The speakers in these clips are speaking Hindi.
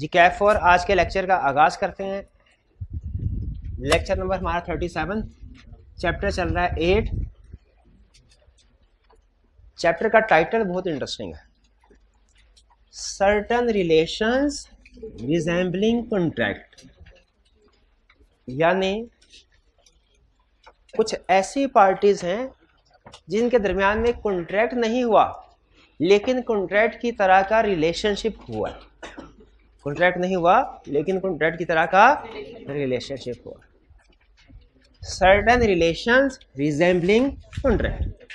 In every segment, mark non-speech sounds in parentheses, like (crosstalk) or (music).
जी कैफ और आज के लेक्चर का आगाज़ करते हैं लेक्चर नंबर हमारा थर्टी सेवन चैप्टर चल रहा है एट चैप्टर का टाइटल बहुत इंटरेस्टिंग है सर्टन रिलेशंस रिजेंबलिंग कॉन्ट्रैक्ट यानी कुछ ऐसी पार्टीज हैं जिनके दरमियान में कॉन्ट्रैक्ट नहीं हुआ लेकिन कॉन्ट्रैक्ट की तरह का रिलेशनशिप हुआ है कॉन्ट्रैक्ट नहीं हुआ लेकिन कॉन्ट्रैक्ट की तरह का रिलेशनशिप हुआ सर्टन रिलेशन रिजेंबलिंग कॉन्ट्रैक्ट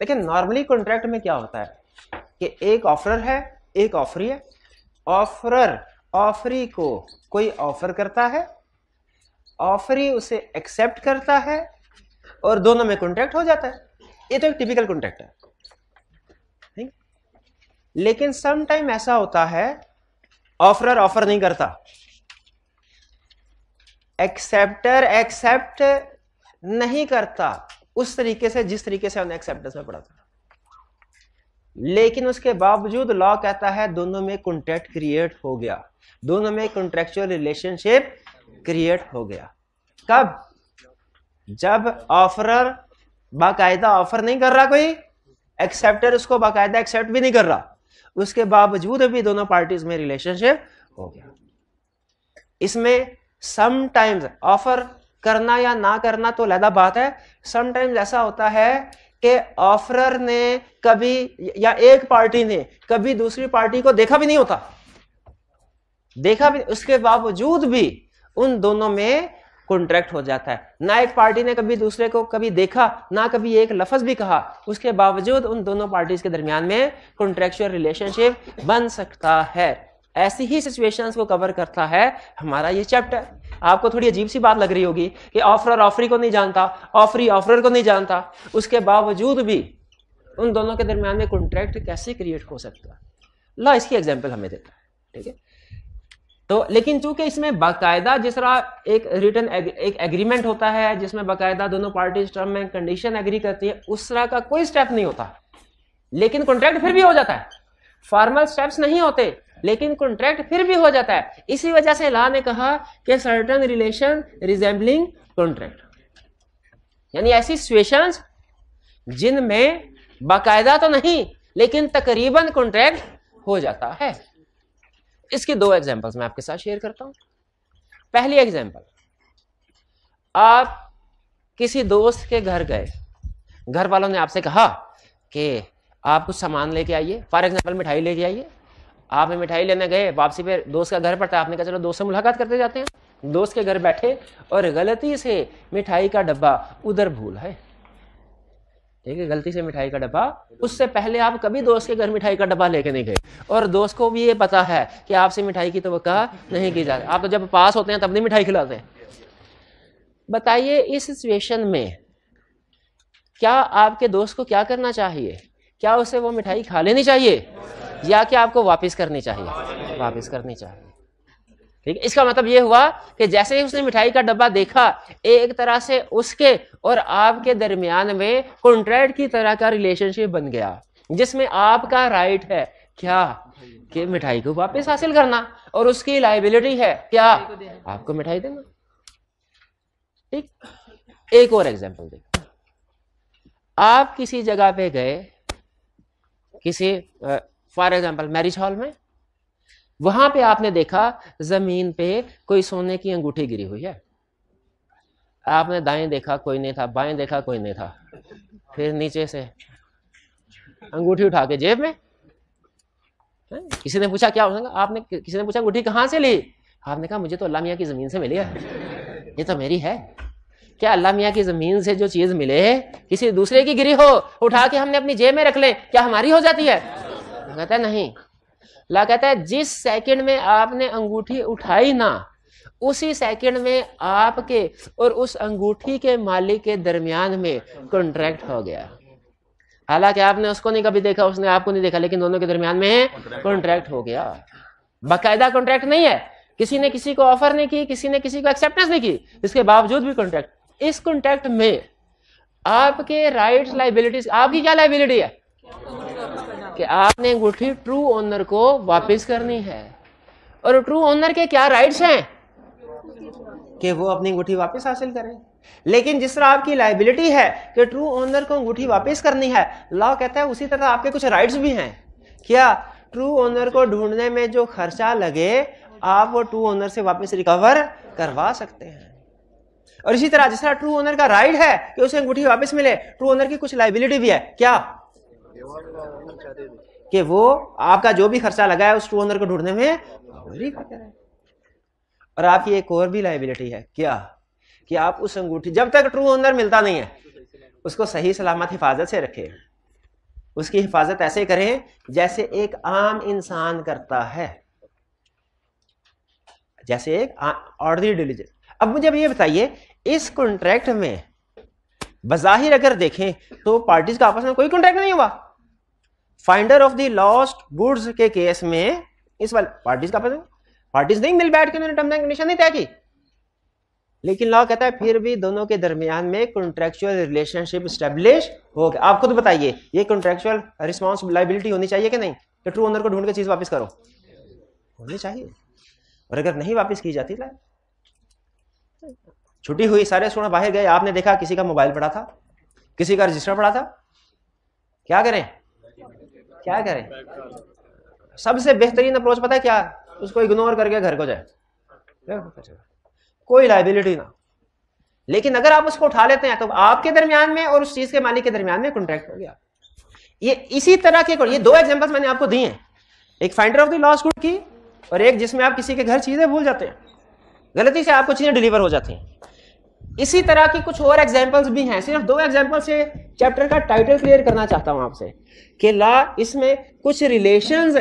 लेकिन नॉर्मली कॉन्ट्रैक्ट में क्या होता है कि एक ऑफरर है एक ऑफरी है ऑफरर ऑफरी को कोई ऑफर करता है ऑफरी उसे एक्सेप्ट करता है और दोनों में कॉन्ट्रैक्ट हो जाता है ये तो एक टिपिकल कॉन्ट्रैक्ट है लेकिन समटाइम ऐसा होता है ऑफरर ऑफर नहीं करता एक्सेप्टर एक्सेप्ट नहीं करता उस तरीके से जिस तरीके से उन्हें एक्सेप्टेंस में पढ़ा था लेकिन उसके बावजूद लॉ कहता है दोनों में कॉन्ट्रैक्ट क्रिएट हो गया दोनों में कॉन्ट्रेक्चुअल रिलेशनशिप क्रिएट हो गया कब जब ऑफरर बाकायदा ऑफर नहीं कर रहा कोई एक्सेप्टर उसको बाकायदा एक्सेप्ट भी नहीं कर रहा उसके बावजूद भी दोनों पार्टीज में रिलेशनशिप हो गया इसमें समटाइम्स ऑफर करना या ना करना तो लहदा बात है समटाइम्स ऐसा होता है कि ऑफरर ने कभी या एक पार्टी ने कभी दूसरी पार्टी को देखा भी नहीं होता देखा भी उसके बावजूद भी उन दोनों में कॉन्ट्रैक्ट हो जाता है ना एक पार्टी ने कभी दूसरे को कभी देखा ना कभी एक लफज भी कहा उसके बावजूद उन दोनों पार्टीज के दरमियान में कॉन्ट्रेक्चुअल रिलेशनशिप बन सकता है ऐसी ही सिचुएशंस को कवर करता है हमारा ये चैप्टर आपको थोड़ी अजीब सी बात लग रही होगी कि ऑफरर ऑफरी को नहीं जानता ऑफरी ऑफरर को नहीं जानता उसके बावजूद भी उन दोनों के दरमियान में कॉन्ट्रैक्ट कैसे क्रिएट हो सकता है ला इसकी एग्जाम्पल हमें देता है ठीक है तो लेकिन चूंकि इसमें बाकायदा जिस तरह एक रिटर्न एक एग्रीमेंट होता है जिसमें बाकायदा दोनों पार्टीज टर्म में कंडीशन एग्री करती है उस तरह का कोई स्टेप नहीं होता लेकिन कॉन्ट्रैक्ट फिर भी हो जाता है फॉर्मल स्टेप्स नहीं होते लेकिन कॉन्ट्रैक्ट फिर भी हो जाता है इसी वजह से ला ने कहा कि सर्टन रिलेशन रिजेंबलिंग कॉन्ट्रैक्ट यानी ऐसी सिचुएशन जिनमें बाकायदा तो नहीं लेकिन तकरीबन कॉन्ट्रैक्ट हो जाता है इसके दो एग्जाम्पल्स मैं आपके साथ शेयर करता हूं पहली एग्जाम्पल आप किसी दोस्त के घर गए घर वालों ने आपसे कहा कि आप कुछ सामान लेके आइए फॉर एग्जाम्पल मिठाई लेके आइए आप मिठाई लेने गए वापसी पर दोस्त का घर पड़ता आपने कहा चलो दोस्त से मुलाकात करते जाते हैं दोस्त के घर बैठे और गलती से मिठाई का डब्बा उधर भूल है ठीक है गलती से मिठाई का डब्बा उससे पहले आप कभी दोस्त के घर मिठाई का डब्बा लेके नहीं गए और दोस्त को भी ये पता है कि आपसे मिठाई की तो नहीं की जा रही आप तो जब पास होते हैं तब नहीं मिठाई खिलाते हैं बताइए इस सिचुएशन में क्या आपके दोस्त को क्या करना चाहिए क्या उसे वो मिठाई खा लेनी चाहिए या क्या आपको वापस करनी चाहिए वापस करनी चाहिए ठीक इसका मतलब ये हुआ कि जैसे ही उसने मिठाई का डब्बा देखा एक तरह से उसके और आपके दरमियान में कॉन्ट्रैक्ट की तरह का रिलेशनशिप बन गया जिसमें आपका राइट है क्या कि मिठाई को वापस हासिल करना और उसकी लाइबिलिटी है क्या आपको मिठाई देना ठीक एक और एग्जाम्पल देख आप किसी जगह पे गए किसी फॉर एग्जाम्पल मैरिज हॉल में वहां पे आपने देखा जमीन पे कोई सोने की अंगूठी गिरी हुई है आपने दाएं देखा कोई नहीं था बाएं देखा कोई नहीं था फिर नीचे से अंगूठी उठा के जेब में है? किसी ने पूछा क्या हो आपने किसी ने पूछा अंगूठी कहाँ से ली आपने कहा मुझे तो अल्लाह मियाँ की ज़मीन से मिली है ये तो मेरी है क्या अल्लाह मियाँ की ज़मीन से जो चीज़ मिले किसी दूसरे की गिरी हो उठा के हमने अपनी जेब में रख ले क्या हमारी हो जाती है कहता नहीं ला कहता है जिस सेकंड में आपने अंगूठी उठाई ना उसी सेकंड में आपके और उस अंगूठी के मालिक के दरमियान में कॉन्ट्रैक्ट हो गया हालांकि आपने उसको नहीं कभी देखा उसने आपको नहीं देखा लेकिन दोनों के दरमियान में कॉन्ट्रैक्ट हो गया बाकायदा कॉन्ट्रैक्ट नहीं है किसी ने किसी को ऑफर नहीं की किसी ने किसी को एक्सेप्टेंस नहीं की इसके बावजूद भी कॉन्ट्रैक्ट इस कॉन्ट्रैक्ट में आपके राइट लाइबिलिटीज आपकी क्या लाइबिलिटी है कि आपने अंगूठी ट्रू ओनर को वापस करनी है और ट्रू ओनर के क्या राइट्स हैं कि वो अपनी अंगूठी वापस हासिल करें लेकिन जिस तरह आपकी लाइबिलिटी है कि ट्रू ओनर को अंगूठी वापस करनी है लॉ कहता है उसी तरह आपके कुछ राइट्स भी हैं क्या ट्रू ओनर को ढूंढने में जो खर्चा लगे आप वो ट्रू ओनर से वापस रिकवर करवा सकते हैं और इसी तरह जिस तरह ट्रू ओनर का राइट है कि उसे अंगूठी वापस मिले ट्रू ओनर की कुछ लाइबिलिटी भी है क्या कि वो आपका जो भी खर्चा लगा है उस टू को ढूंढने में और आपकी एक और भी लाइबिलिटी है क्या कि आप उस अंगूठी जब तक ट्रू ओनर मिलता नहीं है उसको सही सलामत हिफाजत से रखें उसकी हिफाजत ऐसे करें जैसे एक आम इंसान करता है जैसे एक ऑर्डरी डिलीजेंस अब मुझे अब ये बताइए इस कॉन्ट्रैक्ट में बज़ाहिर अगर देखें तो पार्टीज का आपस में कोई कॉन्ट्रैक्ट नहीं हुआ finder of the lost goods के केस में इस वाले पार्टीज का पता पार्टीज नहीं मिल बैठ के उन्होंने टर्म्स एंड कंडीशन नहीं तय की लेकिन लॉ कहता है फिर भी दोनों के दरमियान में कॉन्ट्रेक्चुअल रिलेशनशिप स्टेब्लिश हो गया आप खुद बताइए ये कॉन्ट्रेक्चुअल रिस्पॉन्सिबिलिटी होनी चाहिए कि नहीं तो ट्रू ओनर को ढूंढ के चीज वापस करो होनी चाहिए और अगर नहीं वापस की जाती तो छुट्टी हुई सारे स्टूडेंट बाहर गए आपने देखा किसी का मोबाइल पड़ा था किसी का रजिस्टर पड़ा था क्या करें क्या करें सबसे बेहतरीन अप्रोच पता है क्या उसको इग्नोर करके घर को जाए कोई लाइबिलिटी ना लेकिन अगर आप उसको उठा लेते हैं तो आपके दरमियान में और उस चीज के मालिक के दरमियान में कॉन्ट्रैक्ट हो गया ये इसी तरह के ये दो एग्जांपल्स मैंने आपको दिए हैं एक finder of the loss good की और एक जिसमें आप किसी के घर चीजें भूल जाते हैं गलती से आपको चीजें डिलीवर हो जाती हैं इसी तरह की कुछ और एग्जाम्पल्स भी हैं सिर्फ दो एग्जाम्पल से चैप्टर का टाइटल क्लियर करना चाहता हूं आपसे कि ला इसमें कुछ रिलेशन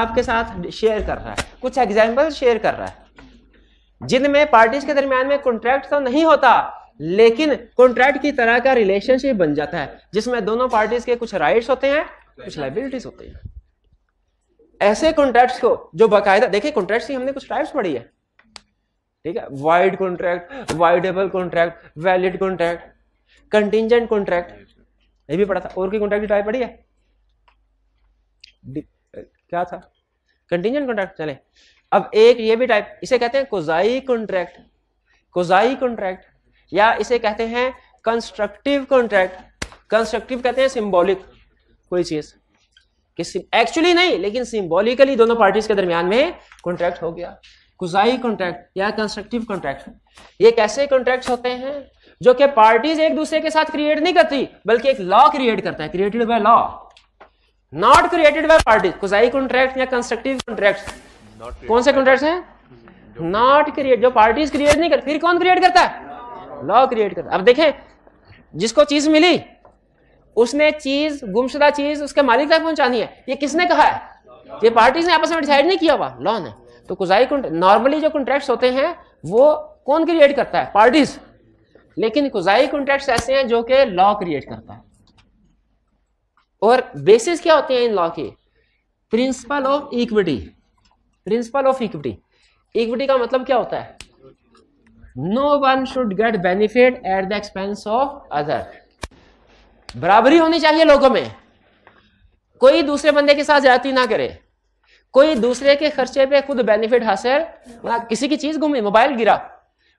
आपके साथ शेयर कर रहा है कुछ एग्जाम्पल शेयर कर रहा है जिनमें पार्टीज के दरमियान में कॉन्ट्रैक्ट तो नहीं होता लेकिन कॉन्ट्रैक्ट की तरह का रिलेशनशिप बन जाता है जिसमें दोनों पार्टीज के कुछ राइट्स होते हैं कुछ लाइबिलिटीज होती हैं ऐसे कॉन्ट्रैक्ट्स को जो बाकायदा देखिए कॉन्ट्रैक्ट्स की हमने कुछ टाइप्स पढ़ी है ठीक है void contract voidable contract valid contract contingent contract ये भी पढ़ा था और की कॉन्ट्रैक्ट की टाइप पढ़ी है क्या था कंटिजेंट कॉन्ट्रैक्ट चले अब एक ये भी टाइप इसे कहते हैं कोजाई कॉन्ट्रैक्ट कोजाई कॉन्ट्रैक्ट या इसे कहते हैं कंस्ट्रक्टिव कॉन्ट्रैक्ट कंस्ट्रक्टिव कहते हैं सिंबॉलिक कोई चीज एक्चुअली नहीं लेकिन सिंबॉलिकली दोनों पार्टीज के दरमियान में कॉन्ट्रैक्ट हो गया कुजाई कॉन्ट्रैक्ट या कंस्ट्रक्टिव कॉन्ट्रैक्ट ये कैसे कॉन्ट्रैक्ट होते हैं जो कि पार्टीज एक दूसरे के साथ क्रिएट नहीं करती बल्कि एक लॉ क्रिएट करता है created by law not created by parties quasi contract या कंस्ट्रक्टिव कॉन्ट्रैक्ट कौन से कॉन्ट्रैक्ट हैं नॉट क्रिएट जो पार्टीज क्रिएट नहीं कर फिर कौन क्रिएट करता है लॉ क्रिएट करता है अब देखें जिसको चीज मिली उसने चीज गुमशुदा चीज उसके मालिक तक पहुंचानी है ये किसने कहा है ये पार्टीज ने आपस में डिसाइड नहीं किया हुआ लॉ ने तो कुजाई नॉर्मली जो कॉन्ट्रैक्ट्स होते हैं वो कौन क्रिएट करता है पार्टीज लेकिन कुजाई कॉन्ट्रैक्ट्स ऐसे हैं जो कि लॉ क्रिएट करता है और बेसिस क्या होते हैं इन लॉ के principle of equity principle of equity equity का मतलब क्या होता है no one should get benefit at the expense of other बराबरी होनी चाहिए लोगों में कोई दूसरे बंदे के साथ ज्यादा ना करे कोई दूसरे के खर्चे पे खुद बेनिफिट हासिल मतलब किसी की चीज घूमी मोबाइल गिरा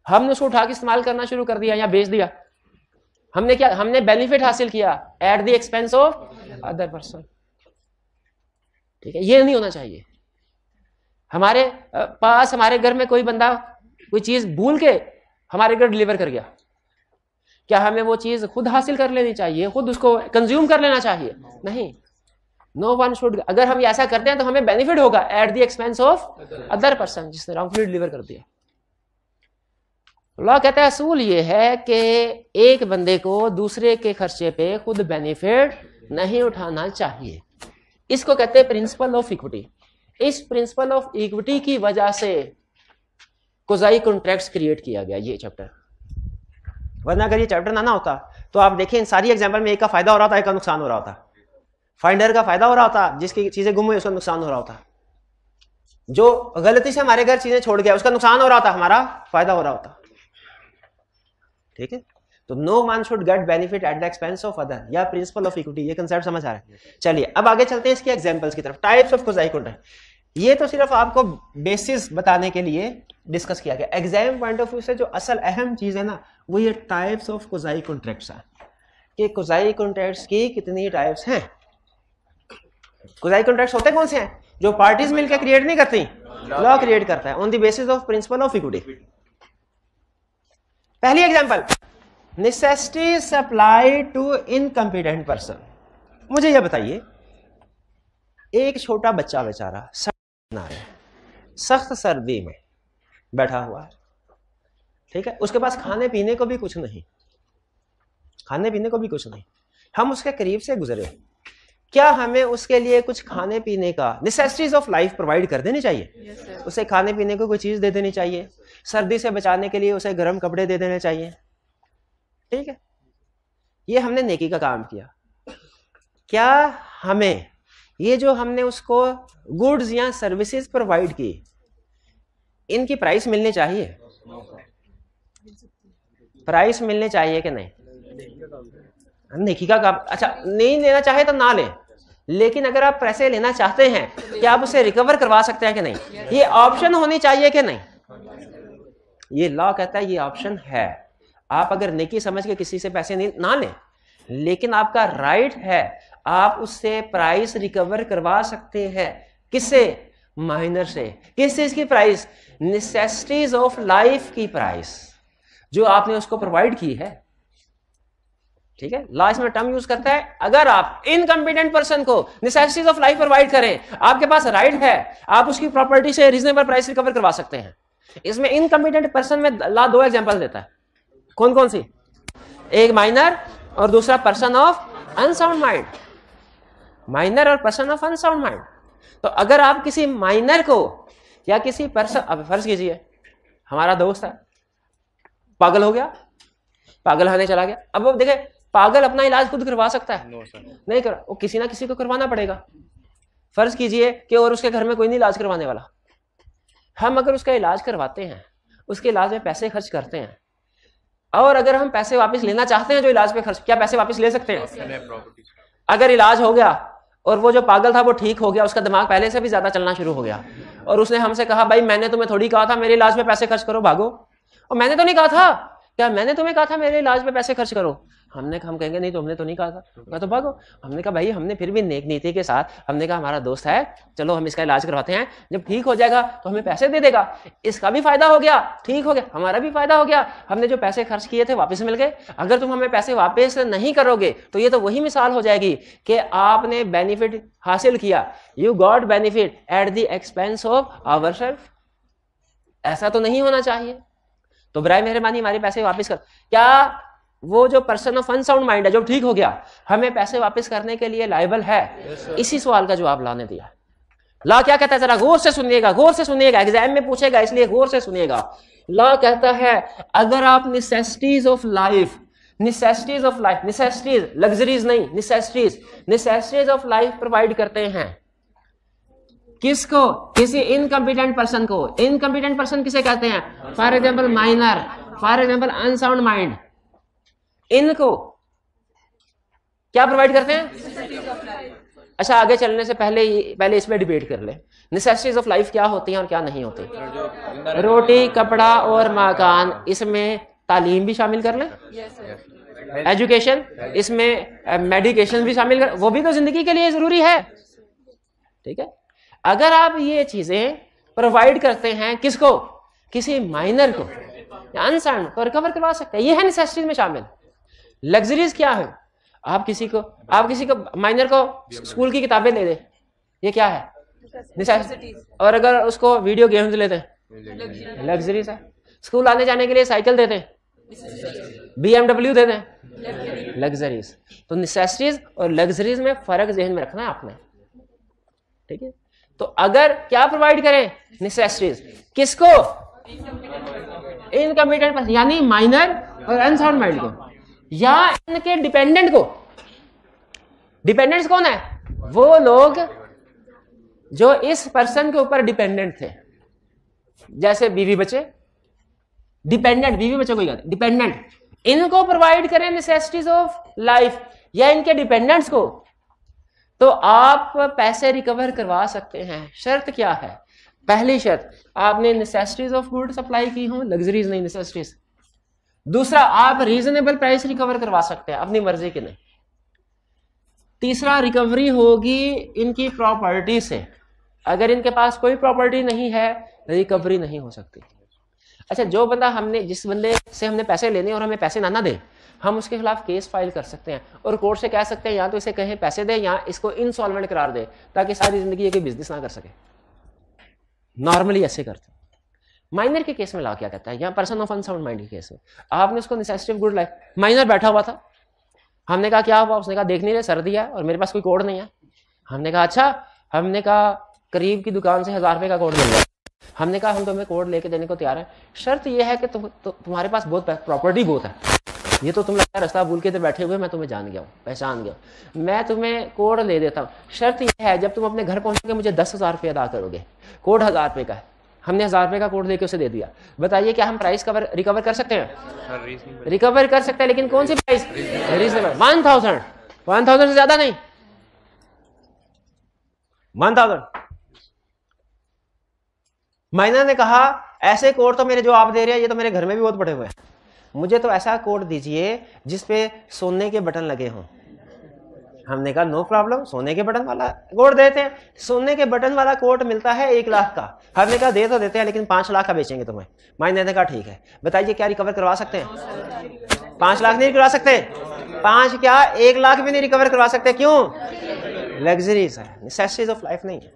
हमने उसको उठा के इस्तेमाल करना शुरू कर दिया या बेच दिया हमने क्या हमने बेनिफिट हासिल किया at the expense of other person ठीक है ये नहीं होना चाहिए हमारे पास हमारे घर में कोई बंदा कोई चीज भूल के हमारे घर डिलीवर कर गया क्या हमें वो चीज खुद हासिल कर लेनी चाहिए खुद उसको कंज्यूम कर लेना चाहिए नहीं नो वन शुड अगर हम ऐसा करते हैं तो हमें बेनिफिट होगा at the expense of other person जिसने रॉन्गफुली डिलीवर कर दिया लॉ कहता है असूल ये है कि एक बंदे को दूसरे के खर्चे पे खुद बेनिफिट नहीं उठाना चाहिए इसको कहते हैं प्रिंसिपल ऑफ इक्विटी इस प्रिंसिपल ऑफ इक्विटी की वजह से कोजाई कॉन्ट्रैक्ट्स क्रिएट किया गया ये चैप्टर वरना अगर ये चैप्टर ना ना होता तो आप देखें इन सारी एग्जाम्पल में एक का फायदा हो रहा था एक का नुकसान हो रहा था फाइंडर का फायदा हो रहा होता जिसकी चीजें गुम हुई उसका नुकसान हो रहा होता जो गलती से हमारे घर चीजें छोड़ गया उसका नुकसान हो रहा था हमारा फायदा हो रहा होता ठीक है तो no one should get benefit at the expense of other या प्रिंसिपल ऑफ इक्विटी ये कंसेप्ट समझ आ रहा है चलिए अब आगे चलते हैं इसके एग्जाम्पल्स की तरफ टाइप्स ऑफ कोजाई कॉन्ट्रैक्ट ये तो सिर्फ आपको बेसिस बताने के लिए डिस्कस किया गया एग्जाम पॉइंट ऑफ व्यू से जो असल अहम चीज है ना वो ये टाइप्स ऑफ कोजाई कॉन्ट्रैक्ट्स है कि कोजाई कॉन्ट्रैक्ट्स की कितनी टाइप्स हैं गुजाई कॉन्ट्रैक्ट होते कौन से हैं जो पार्टीज मिलकर क्रिएट नहीं करती लॉ क्रिएट करता है on the basis of principle of equity पहली example necessity supply to incompetent person मुझे यह बताइए एक छोटा बच्चा बेचारा सर सख्त सर्दी में बैठा हुआ है ठीक है उसके पास खाने पीने को भी कुछ नहीं खाने पीने को भी कुछ नहीं हम उसके करीब से गुजरे क्या हमें उसके लिए कुछ खाने पीने का नेसेसिटीज ऑफ लाइफ प्रोवाइड कर देनी चाहिए yes, उसे खाने पीने को कोई चीज़ दे देनी चाहिए सर्दी से बचाने के लिए उसे गर्म कपड़े दे देने चाहिए ठीक है ये हमने नेकी का काम किया क्या हमें ये जो हमने उसको गुड्स या सर्विसेज प्रोवाइड की इनकी प्राइस मिलनी चाहिए प्राइस मिलनी चाहिए कि नहीं नेकिका का अच्छा नहीं लेना चाहे तो ना लें लेकिन अगर आप पैसे लेना चाहते हैं क्या आप उसे रिकवर करवा सकते हैं कि नहीं ये ऑप्शन होनी चाहिए कि नहीं ये लॉ कहता है ये ऑप्शन है आप अगर नेकी समझ के किसी से पैसे नहीं ना लें लेकिन आपका राइट है आप उससे प्राइस रिकवर करवा सकते हैं किससे माइनर से किस चीज की प्राइस नेसेसिटीज ऑफ लाइफ की प्राइस जो आपने उसको प्रोवाइड की है ठीक है लास्ट में टर्म यूज करता है अगर आप इनकम्पिटेंट पर्सन को नेसेसिटीज ऑफ लाइफ प्रोवाइड करें आपके पास राइट है आप उसकी प्रॉपर्टी से रीजनेबल प्राइस रिकवर करवा सकते हैं इसमें इनकम्पिटेंट पर्सन में ला दो एग्जाम्पल देता है कौन कौन सी एक माइनर और दूसरा person of unsound mind minor और पर्सन ऑफ अनसाउंड माइंड तो अगर आप किसी माइनर को या किसी पर्सन अब फर्ज कीजिए हमारा दोस्त है पागल हो गया पागल होने चला गया अब देखे पागल अपना इलाज खुद करवा सकता है no, नहीं कर वो किसी ना किसी को करवाना पड़ेगा फर्ज कीजिए कि और उसके घर में कोई नहीं इलाज करवाने वाला हम अगर उसका इलाज करवाते हैं उसके इलाज में पैसे खर्च करते हैं और अगर हम पैसे वापस लेना चाहते हैं जो इलाज पे खर्च क्या पैसे वापस ले सकते हैं अगर इलाज हो गया और वो जो पागल था वो ठीक हो गया उसका दिमाग पहले से भी ज्यादा चलना शुरू हो गया और उसने हमसे कहा भाई मैंने तुम्हें थोड़ी कहा था मेरे इलाज में पैसे खर्च करो भागो और मैंने तो नहीं कहा था क्या मैंने तुम्हें कहा था मेरे इलाज में पैसे खर्च करो हमने हम कहेंगे नहीं तो हमने तो नहीं कहा था मैं तो भागो हमने कहा भाई हमने फिर भी नेक नीति के साथ हमने कहा हमारा दोस्त है चलो हम इसका इलाज करवाते हैं जब ठीक हो जाएगा तो हमें पैसे दे देगा इसका भी फायदा हो गया ठीक हो गया हमारा भी फायदा हो गया हमने जो पैसे खर्च किए थे वापस मिल गए अगर तुम हमें पैसे वापस नहीं करोगे तो ये तो वही मिसाल हो जाएगी कि आपने बेनिफिट हासिल किया you got benefit at the expense of our self ऐसा तो नहीं होना चाहिए तो ब्राय मेहरबानी हमारे पैसे वापस कर क्या वो जो पर्सन ऑफ अनसाउंड माइंड है जो ठीक हो गया हमें पैसे वापस करने के लिए लाइबल है yes, इसी सवाल का जवाब लाने दिया ला क्या कहता है जरा गौर से सुनिएगा गौर से सुनिएगा एग्जाम में पूछेगा इसलिए गौर से सुनिएगा ला कहता है अगर आप necessities of life necessities of life necessities luxuries नहीं necessities necessities of life provide करते हैं किसको किसी इनकम्पिटेंट पर्सन को इनकम्पिटेंट पर्सन किसे कहते हैं for example minor for example unsound mind इनको क्या प्रोवाइड करते हैं अच्छा आगे चलने से पहले पहले इसमें डिबेट कर ले नेसेसिटीज ऑफ लाइफ क्या होती हैं और क्या नहीं होती रोटी कपड़ा और मकान इसमें तालीम भी शामिल कर लें एजुकेशन इसमें मेडिकेशन भी शामिल कर वो भी तो जिंदगी के लिए जरूरी है ठीक है अगर आप ये चीजें प्रोवाइड करते हैं किसको किसी माइनर को अनसर्न को रिकवर करवा सकते हैं ये है नेसेसिटीज में शामिल लग्जरीज क्या है आप किसी को आप किसी को माइनर को स्कूल की किताबें दे दे ये क्या है और अगर उसको वीडियो गेम्स लेते हैं लग्जरीज स्कूल आने जाने के लिए साइकिल देते हैं बीएमडब्ल्यू देते हैं लग्जरीज तो नेसेसरीज और लग्जरीज में फर्क जहन में रखना है आपने ठीक है तो अगर क्या प्रोवाइड करें नेसेसरीज किसको इनकम्पिटेंट यानी माइनर और अनसाउंड माइंड को या इनके डिपेंडेंट को डिपेंडेंट कौन है वो लोग जो इस पर्सन के ऊपर डिपेंडेंट थे जैसे बीवी बच्चे डिपेंडेंट बीवी बच्चे को डिपेंडेंट इनको प्रोवाइड करें नेसेसिटीज ऑफ लाइफ या इनके डिपेंडेंट्स को तो आप पैसे रिकवर करवा सकते हैं शर्त क्या है पहली शर्त आपने नेसेसिटीज ऑफ गुड सप्लाई की हो लग्जरीज नहीं नेसेसिटीज दूसरा आप रीजनेबल प्राइस रिकवर करवा सकते हैं अपनी मर्जी के लिए तीसरा रिकवरी होगी इनकी प्रॉपर्टी से अगर इनके पास कोई प्रॉपर्टी नहीं है रिकवरी नहीं हो सकती अच्छा जो बंदा हमने जिस बंदे से हमने पैसे लेने और हमें पैसे ना ना दे हम उसके खिलाफ केस फाइल कर सकते हैं और कोर्ट से कह सकते हैं या तो इसे कहें पैसे दे या इसको इंस्टॉलमेंट करार दे ताकि सारी जिंदगी ये बिजनेस ना कर सके नॉर्मली ऐसे करते हैं माइनर के केस में लॉ क्या कहता है यहाँ पर्सन ऑफ अनसाउंड माइंड के केस में आपने उसको निसेसिटिव गुड लाइफ माइनर बैठा हुआ था हमने कहा क्या हुआ उसने कहा देख नहीं रहे सर्दी है और मेरे पास कोई कोड नहीं है हमने कहा अच्छा हमने कहा करीब की दुकान से हज़ार रुपये का कोड मिल गया हमने कहा हम तुम्हें कोड लेके देने को तैयार है शर्त यह है कि तुम तु, तुम्हारे पास बहुत प्रॉपर्टी बहुत है ये तो तुम लगता रास्ता भूल के बैठे हुए मैं तुम्हें जान गया हूँ पहचान गया मैं तुम्हें कोड ले देता हूँ शर्त यह है जब तुम अपने घर पहुँचोगे मुझे दस हज़ार रुपये अदा करोगे कोड हज़ार रुपये का है हमने हजार रुपए का कोड लेके उसे दे दिया बताइए क्या हम प्राइस कवर रिकवर कर सकते हैं रिकवर कर सकते हैं लेकिन कौन सी price reasonable one thousand one thousand से ज्यादा नहीं वन थाउजेंड माइना ने कहा ऐसे कोड तो मेरे जो आप दे रहे हैं ये तो मेरे घर में भी बहुत पड़े हुए हैं मुझे तो ऐसा कोड दीजिए जिसपे सोने के बटन लगे हों हमने कहा नो प्रॉब्लम सोने के बटन वाला कोट देते हैं सोने के बटन वाला कोट मिलता है एक लाख का हमने कहा दे तो देते हैं लेकिन पांच लाख का बेचेंगे तुम्हें माइंड ने कहा ठीक है बताइए क्या रिकवर करवा सकते हैं पांच लाख नहीं करवा सकते पांच क्या एक लाख भी नहीं रिकवर करवा सकते क्यों लग्जरीज है नेसेसिटीज ऑफ लाइफ नहीं है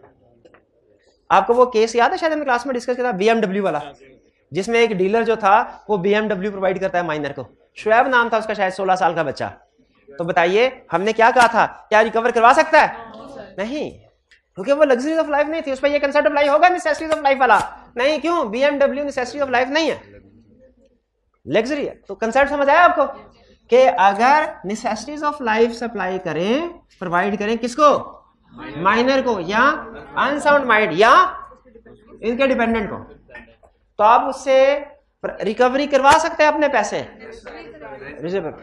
आपको वो केस याद है शायद हमने क्लास में डिस्कस किया था बीएमडब्ल्यू वाला जिसमें एक डीलर जो था वो बीएमडब्ल्यू प्रोवाइड करता है माइनर को श्वेब नाम था उसका शायद सोलह साल का बच्चा तो बताइए हमने क्या कहा था क्या रिकवर करवा हाँ, सकता है नहीं क्योंकि वो लग्जरीज ऑफ लाइफ नहीं थी उस पर यह कंसेप्ट अप्लाई होगा नेसेसरीज ऑफ लाइफ वाला नहीं क्यों BMW necessary of life नहीं है लग्जरी है तो कंसेप्ट समझ आया आपको कि अगर नेसेसरीज ऑफ लाइफ सप्लाई करें प्रोवाइड करें किसको माइनर को या अनसाउंड माइंड या इनके डिपेंडेंट को तो आप उससे रिकवरी करवा सकते हैं अपने पैसे रिजेबल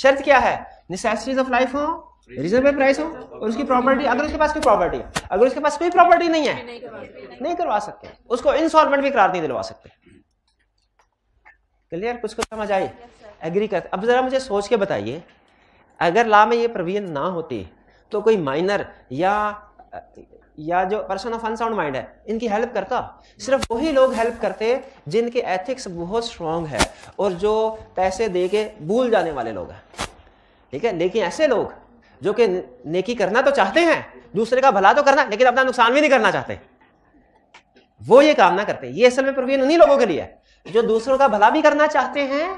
शर्त क्या है नेसेसिटीज ऑफ लाइफ हो रिजनेबल प्राइस हो और उसकी प्रॉपर्टी अगर उसके पास कोई प्रॉपर्टी अगर उसके पास कोई प्रॉपर्टी नहीं है नहीं करवा सकते उसको इंस्टॉलमेंट भी करार नहीं दिलवा सकते क्लियर कुछ को समझ आई एग्री कर अब जरा मुझे सोच के बताइए अगर ला में ये प्रविजन ना होती तो कोई माइनर या या जो पर्सन ऑफ अनसाउंड माइंड है इनकी हेल्प करता सिर्फ वही लोग हेल्प करते जिनके एथिक्स बहुत स्ट्रांग है और जो पैसे दे के भूल जाने वाले लोग हैं ठीक है लेकिन ऐसे लोग जो कि नेकी करना तो चाहते हैं दूसरे का भला तो करना लेकिन अपना नुकसान भी नहीं करना चाहते वो ये काम ना करते ये असल में प्रोविजन उन्हीं लोगों के लिए जो दूसरों का भला भी करना चाहते हैं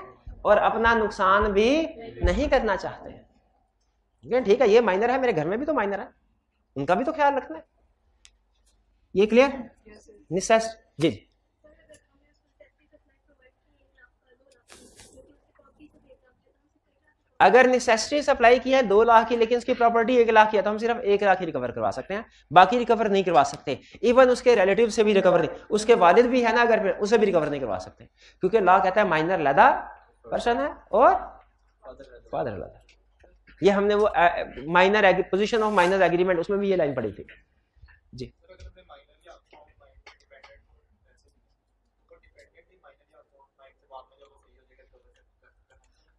और अपना नुकसान भी नहीं करना चाहते हैं ठीक है ये माइनर है मेरे घर में भी तो माइनर है उनका भी तो ख्याल रखना है ये क्लियर निशा जी जी अगर नेसेसरी सप्लाई की है दो लाख की लेकिन उसकी प्रॉपर्टी एक लाख की है तो हम सिर्फ एक लाख ही रिकवर करवा सकते हैं बाकी रिकवर नहीं करवा सकते इवन उसके रिलेटिव से भी रिकवर नहीं उसके वालिद भी है ना अगर फिर उसे भी रिकवर नहीं करवा सकते क्योंकि लॉ कहता है माइनर लदा पर्सन है और फादर लदा ये हमने वो minor position of minor agreement उसमें भी ये लाइन पड़ी थी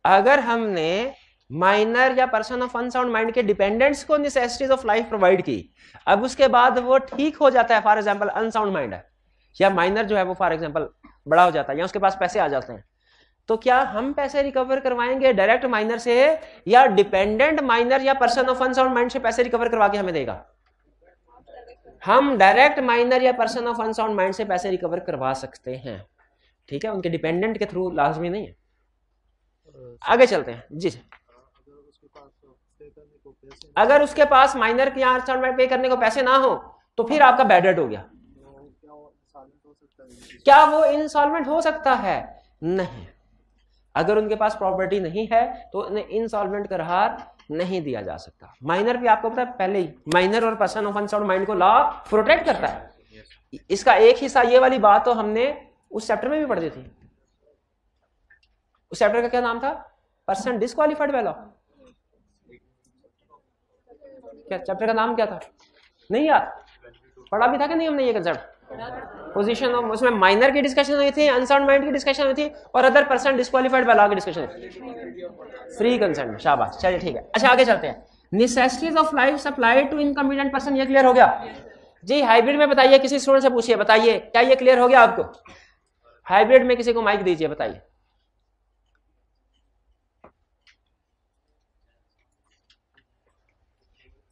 अगर हमने माइनर या पर्सन ऑफ अनसाउंड माइंड के डिपेंडेंट्स को नेसेसिटीज ऑफ लाइफ प्रोवाइड की अब उसके बाद वो ठीक हो जाता है फॉर एग्जाम्पल अनसाउंड माइंड या माइनर जो है वो फॉर एग्जाम्पल बड़ा हो जाता है या उसके पास पैसे आ जाते हैं तो क्या हम पैसे रिकवर करवाएंगे डायरेक्ट माइनर से या डिपेंडेंट माइनर या पर्सन ऑफ अनसाउंड माइंड से पैसे रिकवर करवा के हमें देगा हम डायरेक्ट माइनर या पर्सन ऑफ अनसाउंड माइंड से पैसे रिकवर करवा सकते हैं ठीक है उनके डिपेंडेंट के थ्रू लाजमी नहीं है तो आगे चलते हैं जी सर अगर उसके पास माइनर की यहाँ इंस्टॉलमेंट पे करने को पैसे ना हो तो फिर आपका बैडेड हो गया क्या वो इंस्टॉलमेंट हो सकता है नहीं अगर उनके पास प्रॉपर्टी नहीं है तो उन्हें इंसॉल्वेंट करार नहीं दिया जा सकता माइनर भी आपको पता है पहले ही माइनर और पर्सन ऑफ अनसाउंड माइंड को लॉ प्रोटेक्ट करता है इसका एक हिस्सा ये वाली बात तो हमने उस चैप्टर में भी पढ़ दी थी उस चैप्टर का क्या नाम था पर्सन डिस्कालीफाइड वेलो क्या चैप्टर का नाम क्या था नहीं यार पढ़ा भी था कि नहीं हमने ये कंसेप्ट पोजीशन ऑफ उसमें माइनर की डिस्कशन हुई थी अनसाउंड माइंड की डिस्कशन हुई थी और अदर पर्सन डिस्कालीफाइड वेलो की डिस्कशन फ्री कंसेंट शाबाश चलिए ठीक है अच्छा आगे चलते हैं necessities of life supply to incompetent person ये क्लियर हो गया जी हाइब्रिड में बताइए किसी स्टूडेंट से पूछिए बताइए क्या ये क्लियर हो गया आपको हाइब्रिड में किसी को माइक दीजिए बताइए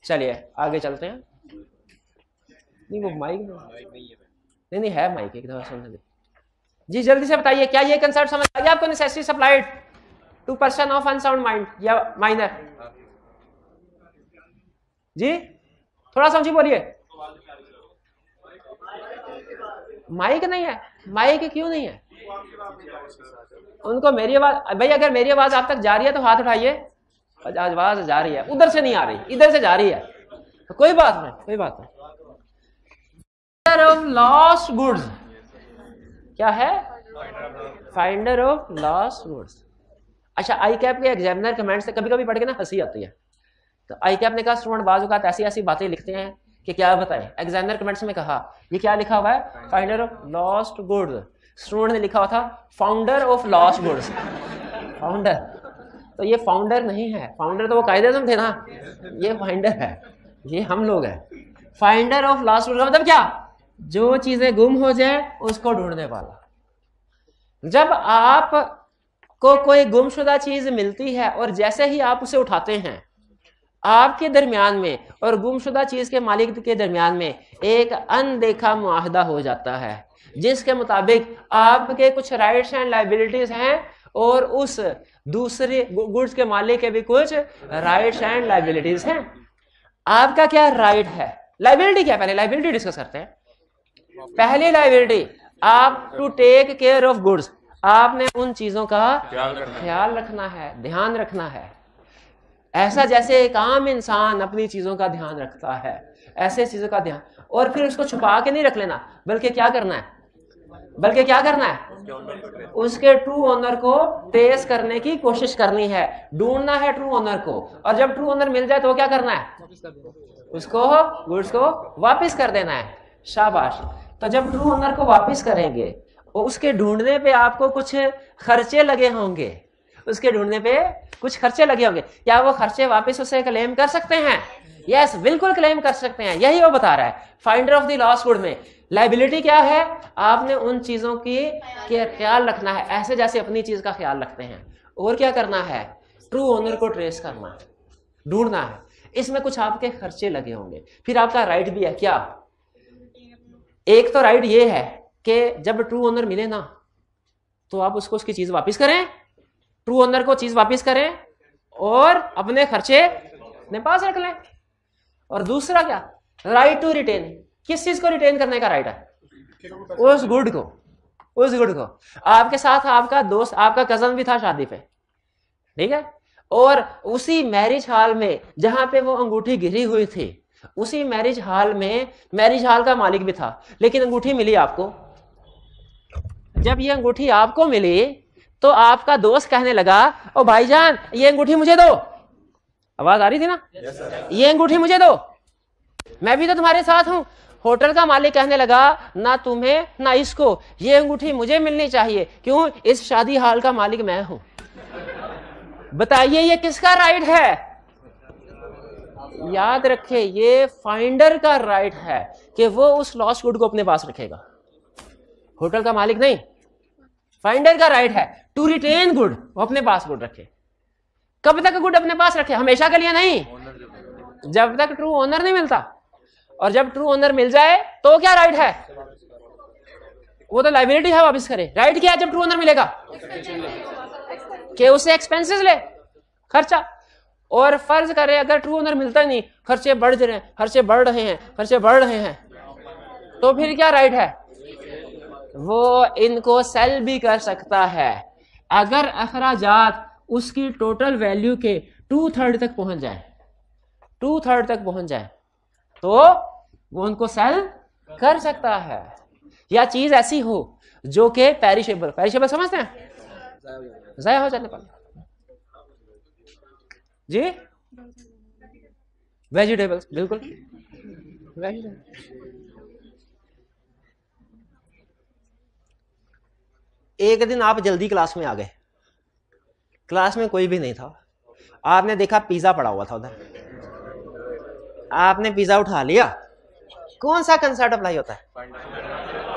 चलिए आगे चलते हैं नहीं वो माइक नहीं नहीं है माइक एक दफा समझ जी जल्दी से बताइए क्या ये कंसर्ट समझ आ गया आपको necessary supplied to person of unsound mind या माइनर जी थोड़ा समझी बोलिए माइक नहीं है माइक क्यों नहीं है उनको मेरी आवाज भाई अगर मेरी आवाज आप तक जा रही है तो हाथ उठाइए आज वहां से जा रही है उधर से नहीं आ रही इधर से जा रही है तो कोई बात नहीं कोई बात नहीं फाइंडर ऑफ लॉस गुड्स क्या है फाइंडर ऑफ लॉस गुड्स अच्छा आई कैप के एग्जामिनर कमेंट से कभी कभी पढ़ के ना हंसी आती है तो आई कैप ने कहा स्टूडेंट बाजू का ऐसी ऐसी बातें लिखते हैं कि क्या बताएं एग्जामिनर कमेंट्स में कहा ये क्या लिखा हुआ है finder of lost goods student ने लिखा हुआ था founder of lost goods founder तो ये फाउंडर नहीं है फाउंडर तो वो कायदे आजम थे ना ये फाइंडर है ये हम लोग हैं फाइंडर ऑफ लास्ट वर्ड का मतलब क्या जो चीज़ें गुम हो जाए उसको ढूंढने वाला जब आप को कोई गुमशुदा चीज़ मिलती है और जैसे ही आप उसे उठाते हैं आपके दरमियान में और गुमशुदा चीज़ के मालिक के दरमियान में एक अनदेखा मुआहदा हो जाता है जिसके मुताबिक आपके कुछ राइट्स एंड लाइबिलिटीज़ हैं और उस दूसरे गुड्स के मालिक के भी कुछ राइट्स एंड लाइबिलिटीज हैं आपका क्या राइट है लाइबिलिटी क्या पहले लाइबिलिटी डिस्कस करते हैं पहली लाइबिलिटी आप to take care of goods आपने उन चीजों का ख्याल रखना है ध्यान रखना है ऐसा जैसे एक आम इंसान अपनी चीजों का ध्यान रखता है ऐसे चीजों का ध्यान और फिर उसको छुपा के नहीं रख लेना बल्कि क्या करना है बल्कि क्या करना है उसके ट्रू ओनर को ट्रेस करने की कोशिश करनी है ढूंढना है ट्रू ओनर को और जब ट्रू ओनर मिल जाए तो क्या करना है उसको गुड्स को वापस कर देना है शाबाश तो जब ट्रू ओनर को वापस करेंगे उसके ढूंढने पे आपको कुछ खर्चे लगे होंगे उसके ढूंढने पे कुछ खर्चे लगे होंगे क्या वो खर्चे वापस उसे क्लेम कर सकते हैं यस yes, बिल्कुल क्लेम कर सकते हैं यही वो बता रहा है finder of the lost good में लाइबिलिटी क्या है आपने उन चीज़ों की ख्याल रखना है ऐसे जैसे अपनी चीज़ का ख्याल रखते हैं और क्या करना है ट्रू ओनर को ट्रेस करना है ढूंढना है इसमें कुछ आपके खर्चे लगे होंगे फिर आपका राइट भी है क्या एक तो राइट ये है कि जब ट्रू ओनर मिले ना तो आप उसको उसकी चीज़ वापस करें ट्रू ओनर को चीज़ वापस करें और अपने खर्चे अपने पास रख लें और दूसरा क्या राइट टू रिटेन किस चीज को रिटेन करने का राइट है उस गुड को उस गुड को आपके साथ आपका दोस्त आपका कजन भी था शादी पे ठीक है और उसी मैरिज हॉल में जहां पे वो अंगूठी गिरी हुई थी उसी मैरिज हॉल में मैरिज हॉल का मालिक भी था लेकिन अंगूठी मिली आपको जब ये अंगूठी आपको मिली तो आपका दोस्त कहने लगा ओ भाईजान ये अंगूठी मुझे दो आवाज आ रही थी ना yes, ये अंगूठी मुझे दो मैं भी तो तुम्हारे साथ हूं होटल का मालिक कहने लगा ना तुम्हें ना इसको ये अंगूठी मुझे मिलनी चाहिए क्यों इस शादी हाल का मालिक मैं हूं बताइए ये किसका राइट है याद रखे ये फाइंडर का राइट है कि वो उस लॉस्ट गुड को अपने पास रखेगा होटल का मालिक नहीं फाइंडर का राइट है टू रिटेन गुड वो अपने पास गुड रखे कब तक गुड अपने पास रखे हमेशा के लिए नहीं जब तक ट्रू ओनर नहीं मिलता और जब ट्रू ओनर मिल जाए तो क्या राइट है वो तो लाइबिलिटी है वापस करे राइट क्या है जब ट्रू ओनर मिलेगा कि उसे एक्सपेंसेस ले खर्चा और फर्ज करे अगर ट्रू ओनर मिलता नहीं खर्चे बढ़ रहे हैं खर्चे बढ़ रहे हैं खर्चे बढ़ रहे हैं तो फिर क्या राइट है वो इनको सेल भी कर सकता है अगर अखराजात उसकी टोटल वैल्यू के टू थर्ड तक पहुंच जाए टू थर्ड तक पहुंच जाए तो वो उनको सेल कर सकता है या चीज ऐसी हो जो कि पैरिशेबल पैरिशेबल समझते हैं जया हो जाने पर जी वेजिटेबल्स बिल्कुल एक दिन आप जल्दी क्लास में आ गए क्लास में कोई भी नहीं था आपने देखा पिज़्ज़ा पड़ा हुआ था उधर आपने पिज्जा उठा लिया कौन सा कंसर्ट अप्लाई होता है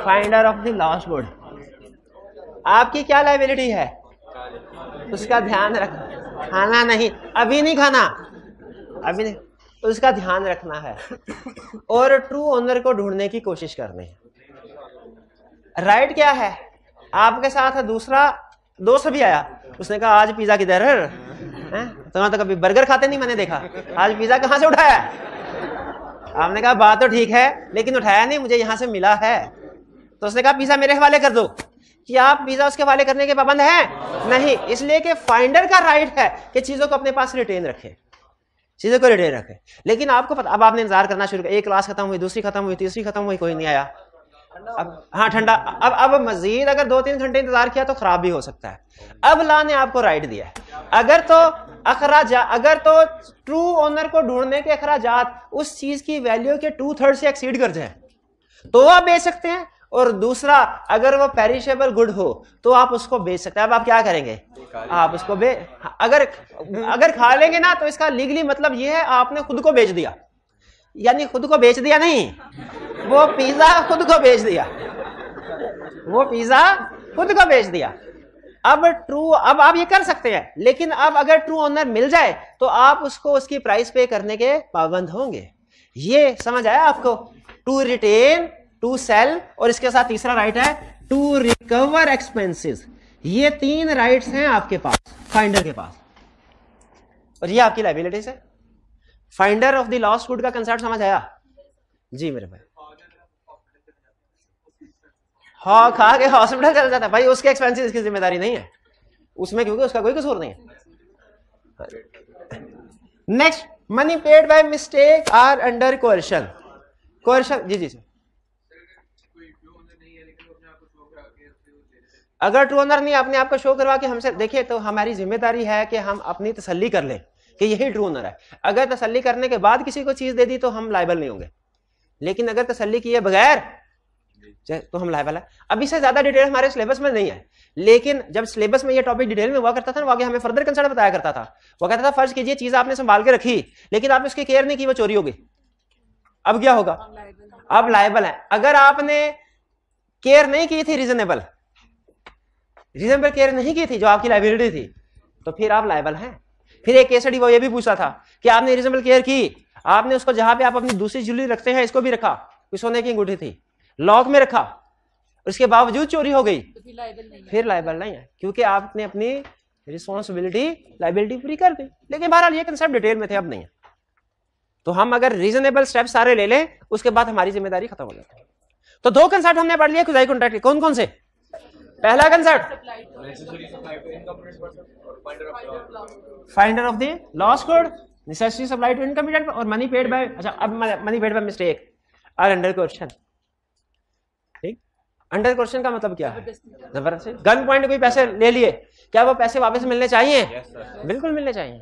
finder of the lost good आपकी क्या लाइबिलिटी है उसका ध्यान रखना खाना नहीं अभी नहीं खाना अभी नहीं उसका ध्यान रखना है और ट्रू ओनर को ढूंढने की कोशिश करनी है राइट क्या है आपके साथ दूसरा दोस्त भी आया उसने कहा आज पिज्जा किधर है तो, तो कभी बर्गर खाते नहीं मैंने देखा आज पिज्जा कहाँ से उठाया आपने कहा बात तो ठीक है लेकिन उठाया नहीं मुझे यहाँ से मिला है तो उसने कहा पिज़्ज़ा मेरे हवाले कर दो कि आप पिज्जा उसके हवाले करने के पाबंद हैं नहीं इसलिए कि फाइंडर का राइट है कि चीज़ों को अपने पास रिटेन रखे चीज़ों को रिटेन रखे लेकिन आपको पता अब आपने इंतजार करना शुरू किया एक क्लास खत्म हुई दूसरी खत्म हुई तीसरी खत्म हुई कोई नहीं आया अब हाँ ठंडा अब अब मजीद अगर दो तीन घंटे इंतजार किया तो खराब भी हो सकता है अब ला ने आपको राइट दिया है अगर तो अखराज अगर तो ट्रू ओनर को ढूंढने के अखराज उस चीज की वैल्यू के टू थर्ड से एक्सीड कर जाए तो आप बेच सकते हैं और दूसरा अगर वो पेरिशेबल गुड हो तो आप उसको बेच सकते हैं अब आप क्या करेंगे आप उसको बे अगर अगर खा लेंगे ना तो इसका लीगली मतलब ये है आपने खुद को बेच दिया यानी खुद को बेच दिया नहीं वो पिज़्ज़ा खुद को भेज दिया वो पिज़्ज़ा खुद को भेज दिया अब ट्रू अब आप ये कर सकते हैं लेकिन अब अगर ट्रू ऑनर मिल जाए तो आप उसको उसकी प्राइस पे करने के पाबंद होंगे ये समझ आया आपको टू रिटेन टू सेल और इसके साथ तीसरा राइट है टू रिकवर एक्सपेंसेस ये तीन राइट्स हैं आपके पास फाइंडर के पास और ये आपकी लाइबिलिटीज है finder of the lost good का कंसेप्ट समझ आया जी मेरे भाई हाँ खा के हॉस्पिटल चला जाता है भाई उसके एक्सपेंसिस की जिम्मेदारी नहीं है उसमें क्योंकि उसका कोई कसूर नहीं है next money paid by mistake are under question question जी जी सर अगर ट्रू ओनर नहीं अपने आपको शो करवा के हमसे देखिए तो हमारी जिम्मेदारी है कि हम अपनी तसल्ली कर लें कि यही ट्रू ओनर है अगर तसल्ली करने के बाद किसी को चीज दे दी तो हम लाइबल नहीं होंगे लेकिन अगर तसल्ली किए बगैर तो हम लाइव वाला अभी इससे ज्यादा डिटेल हमारे सिलेबस में नहीं है लेकिन जब सिलेबस में ये टॉपिक डिटेल में हुआ करता था ना वो हमें फर्दर कंसर्न बताया करता था वो कहता था फर्ज कीजिए चीज आपने संभाल के रखी लेकिन आपने उसकी केयर नहीं की वो चोरी होगी अब क्या होगा अब लाइबल है अगर आपने केयर नहीं की थी रीजनेबल रीजनेबल केयर नहीं की थी जो आपकी लाइबिलिटी थी तो फिर आप लाइबल हैं फिर एक केस वो ये भी पूछा था कि आपने रीजनेबल केयर की आपने उसको जहां पे आप अपनी दूसरी ज्वेलरी रखते हैं इसको भी रखा कोई सोने की अंगूठी थी लॉक में रखा उसके बावजूद चोरी हो गई तो फिर लाइबल नहीं फिर लाइबल नहीं है क्योंकि आपने अपनी रिस्पॉन्सिबिलिटी लाइबिलिटी पूरी कर दी लेकिन बहरहाल ये कंसेप्ट डिटेल में थे अब नहीं है तो हम अगर रीजनेबल स्टेप सारे ले लें उसके बाद हमारी जिम्मेदारी खत्म हो जाती है तो दो कंसेप्ट हमने पढ़ लिया खुदाई कॉन्ट्रैक्ट कौन कौन से पहला concept finder of the loss goods necessary supply to income और मनी पेड बाय अच्छा अब money paid by mistake are under question under question का मतलब क्या है जबरदस्ती गन पॉइंट कोई पैसे ले लिए क्या वो पैसे वापस मिलने चाहिए बिल्कुल मिलने चाहिए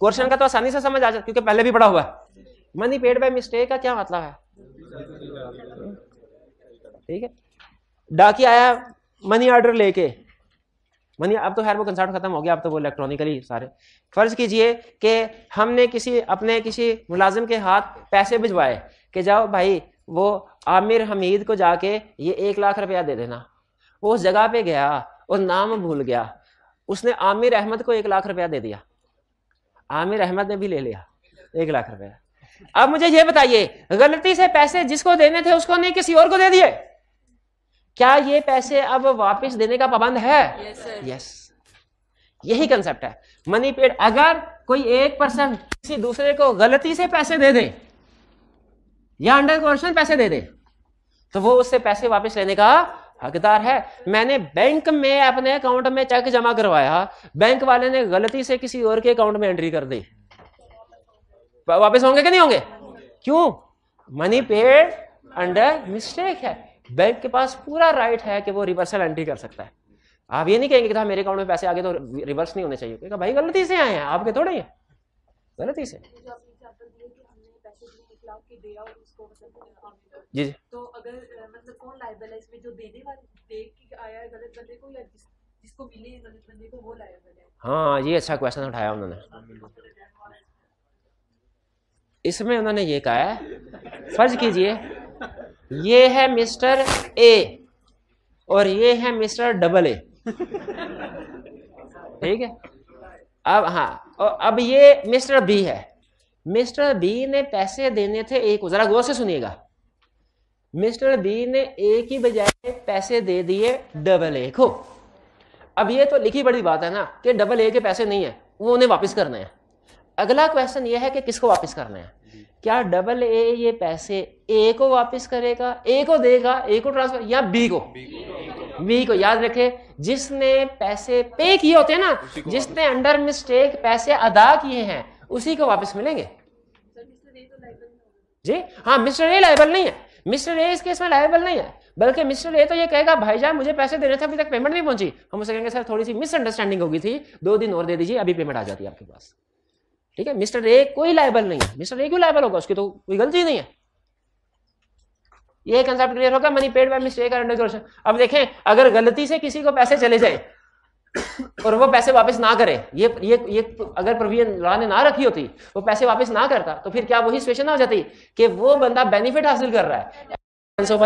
क्वेश्चन का तो आसानी से समझ आ जाता क्योंकि पहले भी पढ़ा हुआ है मनी पेड बाय मिस्टेक का क्या मतलब है ठीक है डाकी आया मनी ऑर्डर लेके मनी अब तो खैर वो कंसर्ट खत्म हो गया अब तो वो इलेक्ट्रॉनिकली सारे फर्ज कीजिए कि हमने किसी अपने किसी मुलाजिम के हाथ पैसे भिजवाए कि जाओ भाई वो आमिर हमीद को जाके ये एक लाख रुपया दे देना वो उस जगह पे गया और नाम भूल गया उसने आमिर अहमद को एक लाख रुपया दे दिया आमिर अहमद ने भी ले लिया एक लाख रुपया अब मुझे ये बताइए गलती से पैसे जिसको देने थे उसको नहीं किसी और को दे दिए क्या ये पैसे अब वापस देने का पाबंद है यस yes, yes. यही कंसेप्ट है मनी पेड अगर कोई एक पर्सन किसी दूसरे को गलती से पैसे दे दे या अंडर कोर्शन पैसे दे दे तो वो उससे पैसे वापस लेने का हकदार है मैंने बैंक में अपने अकाउंट में चेक जमा करवाया बैंक वाले ने गलती से किसी और के अकाउंट में एंट्री कर दी वापस होंगे कि नहीं होंगे क्यों मनी पेड अंडर मिस्टेक है बैंक के पास पूरा राइट है कि वो रिवर्सल एंट्री कर सकता है आप ये नहीं कहेंगे कि मेरे अकाउंट में पैसे आगे तो रिवर्स नहीं होने चाहिए भाई गलती से आए हैं आपके थोड़े ही गलती से मतलब, जी जी तो अगर मतलब कौन लाइबल है इसमें जो देने वाले देख के आया गलत बंदे को या जिस, जिसको मिले गलत बंदे को वो लाइबल है हाँ ये अच्छा क्वेश्चन उठाया उन्होंने इसमें उन्होंने ये कहा है फर्ज कीजिए ये है मिस्टर ए और ये है मिस्टर डबल ए ठीक है अब हाँ और अब ये मिस्टर बी है मिस्टर बी ने पैसे देने थे ए को जरा गौर से सुनिएगा मिस्टर बी ने ए की बजाय पैसे दे दिए डबल ए को अब ये तो लिखी बड़ी बात है ना कि डबल ए के पैसे नहीं है वो उन्हें वापस करने हैं अगला क्वेश्चन ये है कि किसको वापस करना है क्या डबल ए ये पैसे ए को वापस करेगा ए को देगा ए को ट्रांसफर या बी को बी को याद रखे जिसने पैसे पे किए होते हैं ना जिसने अंडर मिस्टेक पैसे अदा किए हैं उसी को वापस मिलेंगे तो जी हाँ मिस्टर ए लाइबल नहीं है मिस्टर ए इस केस में लाइबल नहीं है बल्कि मिस्टर ए तो ये कहेगा भाई जान मुझे पैसे देने थे अभी तक पेमेंट नहीं पहुंची हम उसे कहेंगे सर थोड़ी सी मिसअंडरस्टैंडिंग होगी थी दो दिन और दे दीजिए अभी पेमेंट आ जाती है आपके पास ठीक है मिस्टर ए कोई लाइबल नहीं है मिस्टर ए क्यों लाइबल होगा उसकी तो कोई गलती नहीं है ये कंसेप्ट क्लियर होगा money paid by mister mistake under अब देखें अगर गलती से किसी को पैसे चले जाए और वो पैसे वापस ना करे ये ये ये अगर प्रवीण लॉ ने ना रखी होती वो पैसे वापस ना करता तो फिर क्या वही सिचुएशन हो जाती कि वो बंदा बेनिफिट हासिल कर रहा है सो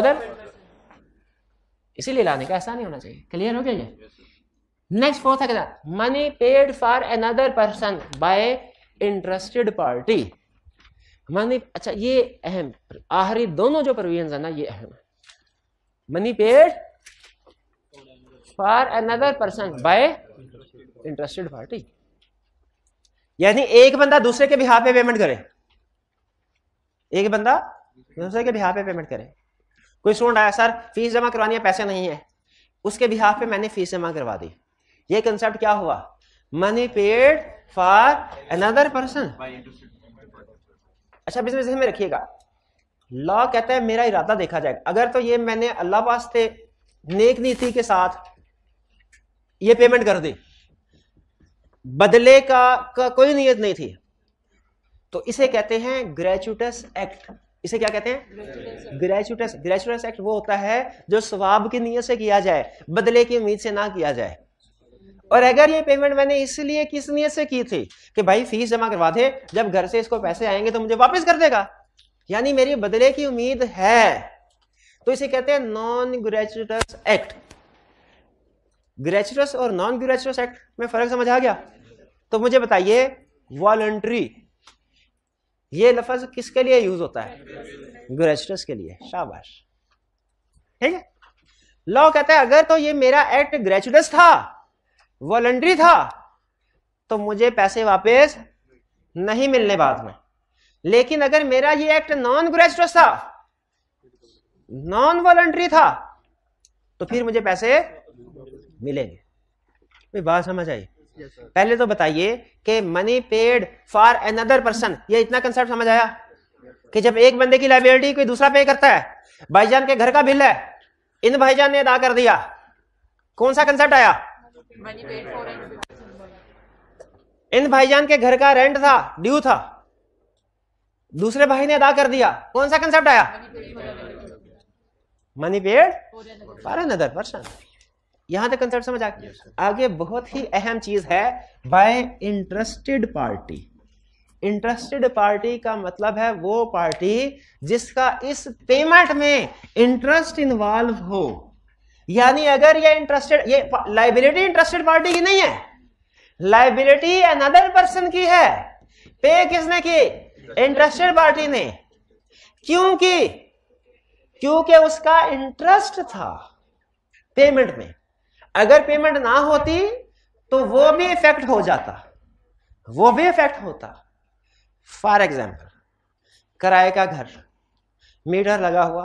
इसीलिए लाने का ऐसा नहीं होना चाहिए क्लियर हो गया ये नेक्स्ट फोर्थ है कहना money paid for another person by interested party money अच्छा ये अहम आखिरी दोनों जो प्रोविजन है ना ये अहम money paid for another person by interested party यानी एक बंदा दूसरे के बिहार पे पेमेंट करे एक बंदा दूसरे के बिहार पे पेमेंट करे कोई स्टूडेंट आया सर फीस जमा करवानी है पैसे नहीं है उसके बिहार पे मैंने फीस जमा करवा दी ये कंसेप्ट क्या हुआ money paid for another person अच्छा बिजनेस में रखिएगा लॉ कहता है मेरा इरादा देखा जाएगा अगर तो ये मैंने अल्लाह वास्ते नेक नीति के साथ ये पेमेंट कर दी बदले का, का कोई नियत नहीं थी तो इसे कहते हैं ग्रेचुटस एक्ट इसे क्या कहते हैं ग्रेचुटस ग्रेचुटस एक्ट वो होता है जो स्वाब की नीयत से किया जाए बदले की उम्मीद से ना किया जाए और अगर ये पेमेंट मैंने इसलिए किस नियत से की थी कि भाई फीस जमा करवा दे जब घर से इसको पैसे आएंगे तो मुझे वापस कर देगा यानी मेरी बदले की उम्मीद है तो इसे कहते हैं नॉन ग्रेचुटस एक्ट ग्रेचुरस और नॉन ग्रेचुरस एक्ट में फर्क समझ आ गया तो मुझे बताइए वॉलंट्री ये लफज किसके लिए यूज होता है ग्रेचुरस के लिए शाबाश ठीक है लॉ कहता है अगर तो ये मेरा एक्ट ग्रेचुरस था वॉलंट्री था तो मुझे पैसे वापस नहीं मिलने बाद में लेकिन अगर मेरा ये एक्ट नॉन ग्रेचुरस था नॉन वॉलंट्री था तो फिर मुझे पैसे मिलेंगे बात समझ आई पहले तो बताइए कि money paid for another person ये इतना कंसेप्ट समझ आया कि जब एक बंदे की लाइबिलिटी कोई दूसरा पे करता है भाईजान के घर का बिल है इन भाईजान ने अदा कर दिया कौन सा कंसेप्ट आया इन भाईजान के घर का रेंट था ड्यू था दूसरे भाई ने अदा कर दिया कौन सा कंसेप्ट आया money paid for another person यहां तक कंसेप्ट समझ आ yes, आगे बहुत ही अहम चीज है by interested party interested party का मतलब है वो पार्टी जिसका इस पेमेंट में इंटरेस्ट इन्वॉल्व हो यानी अगर ये इंटरेस्टेड ये लाइबिलिटी इंटरेस्टेड पार्टी की नहीं है लाइबिलिटी अनदर पर्सन की है पे किसने की इंटरेस्टेड पार्टी ने क्योंकि क्योंकि उसका इंटरेस्ट था पेमेंट में अगर पेमेंट ना होती तो वो भी इफेक्ट हो जाता वो भी इफेक्ट होता फॉर एग्जाम्पल किराए का घर मीटर लगा हुआ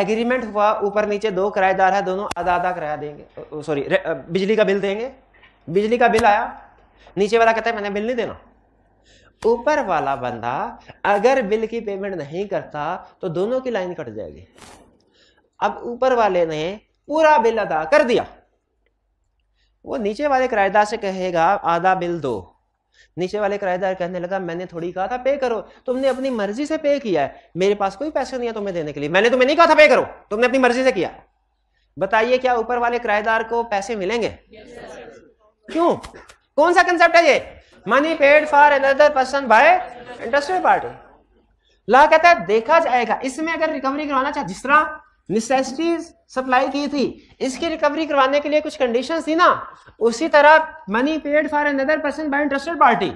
एग्रीमेंट हुआ ऊपर नीचे दो किराएदार है दोनों आधा आधा किराया देंगे सॉरी बिजली का बिल देंगे बिजली का बिल आया नीचे वाला कहता है मैंने बिल नहीं देना ऊपर वाला बंदा अगर बिल की पेमेंट नहीं करता तो दोनों की लाइन कट जाएगी अब ऊपर वाले ने पूरा बिल अदा कर दिया वो नीचे वाले किराएदार से कहेगा आधा बिल दो नीचे वाले किराएदार कहने लगा मैंने थोड़ी कहा था पे करो तुमने अपनी मर्जी से पे किया है मेरे पास कोई पैसा नहीं है तुम्हें देने के लिए मैंने तुम्हें नहीं कहा था पे करो तुमने अपनी मर्जी से किया बताइए क्या ऊपर वाले किराएदार को पैसे मिलेंगे क्यों कौन सा कंसेप्ट है ये money paid for another person by industrial party law कहता है देखा जाएगा इसमें अगर रिकवरी करवाना चाहे जिस तरह नेसेसिटीज सप्लाई की थी इसकी रिकवरी करवाने के लिए कुछ कंडीशन थी ना उसी तरह money paid for another person by interested party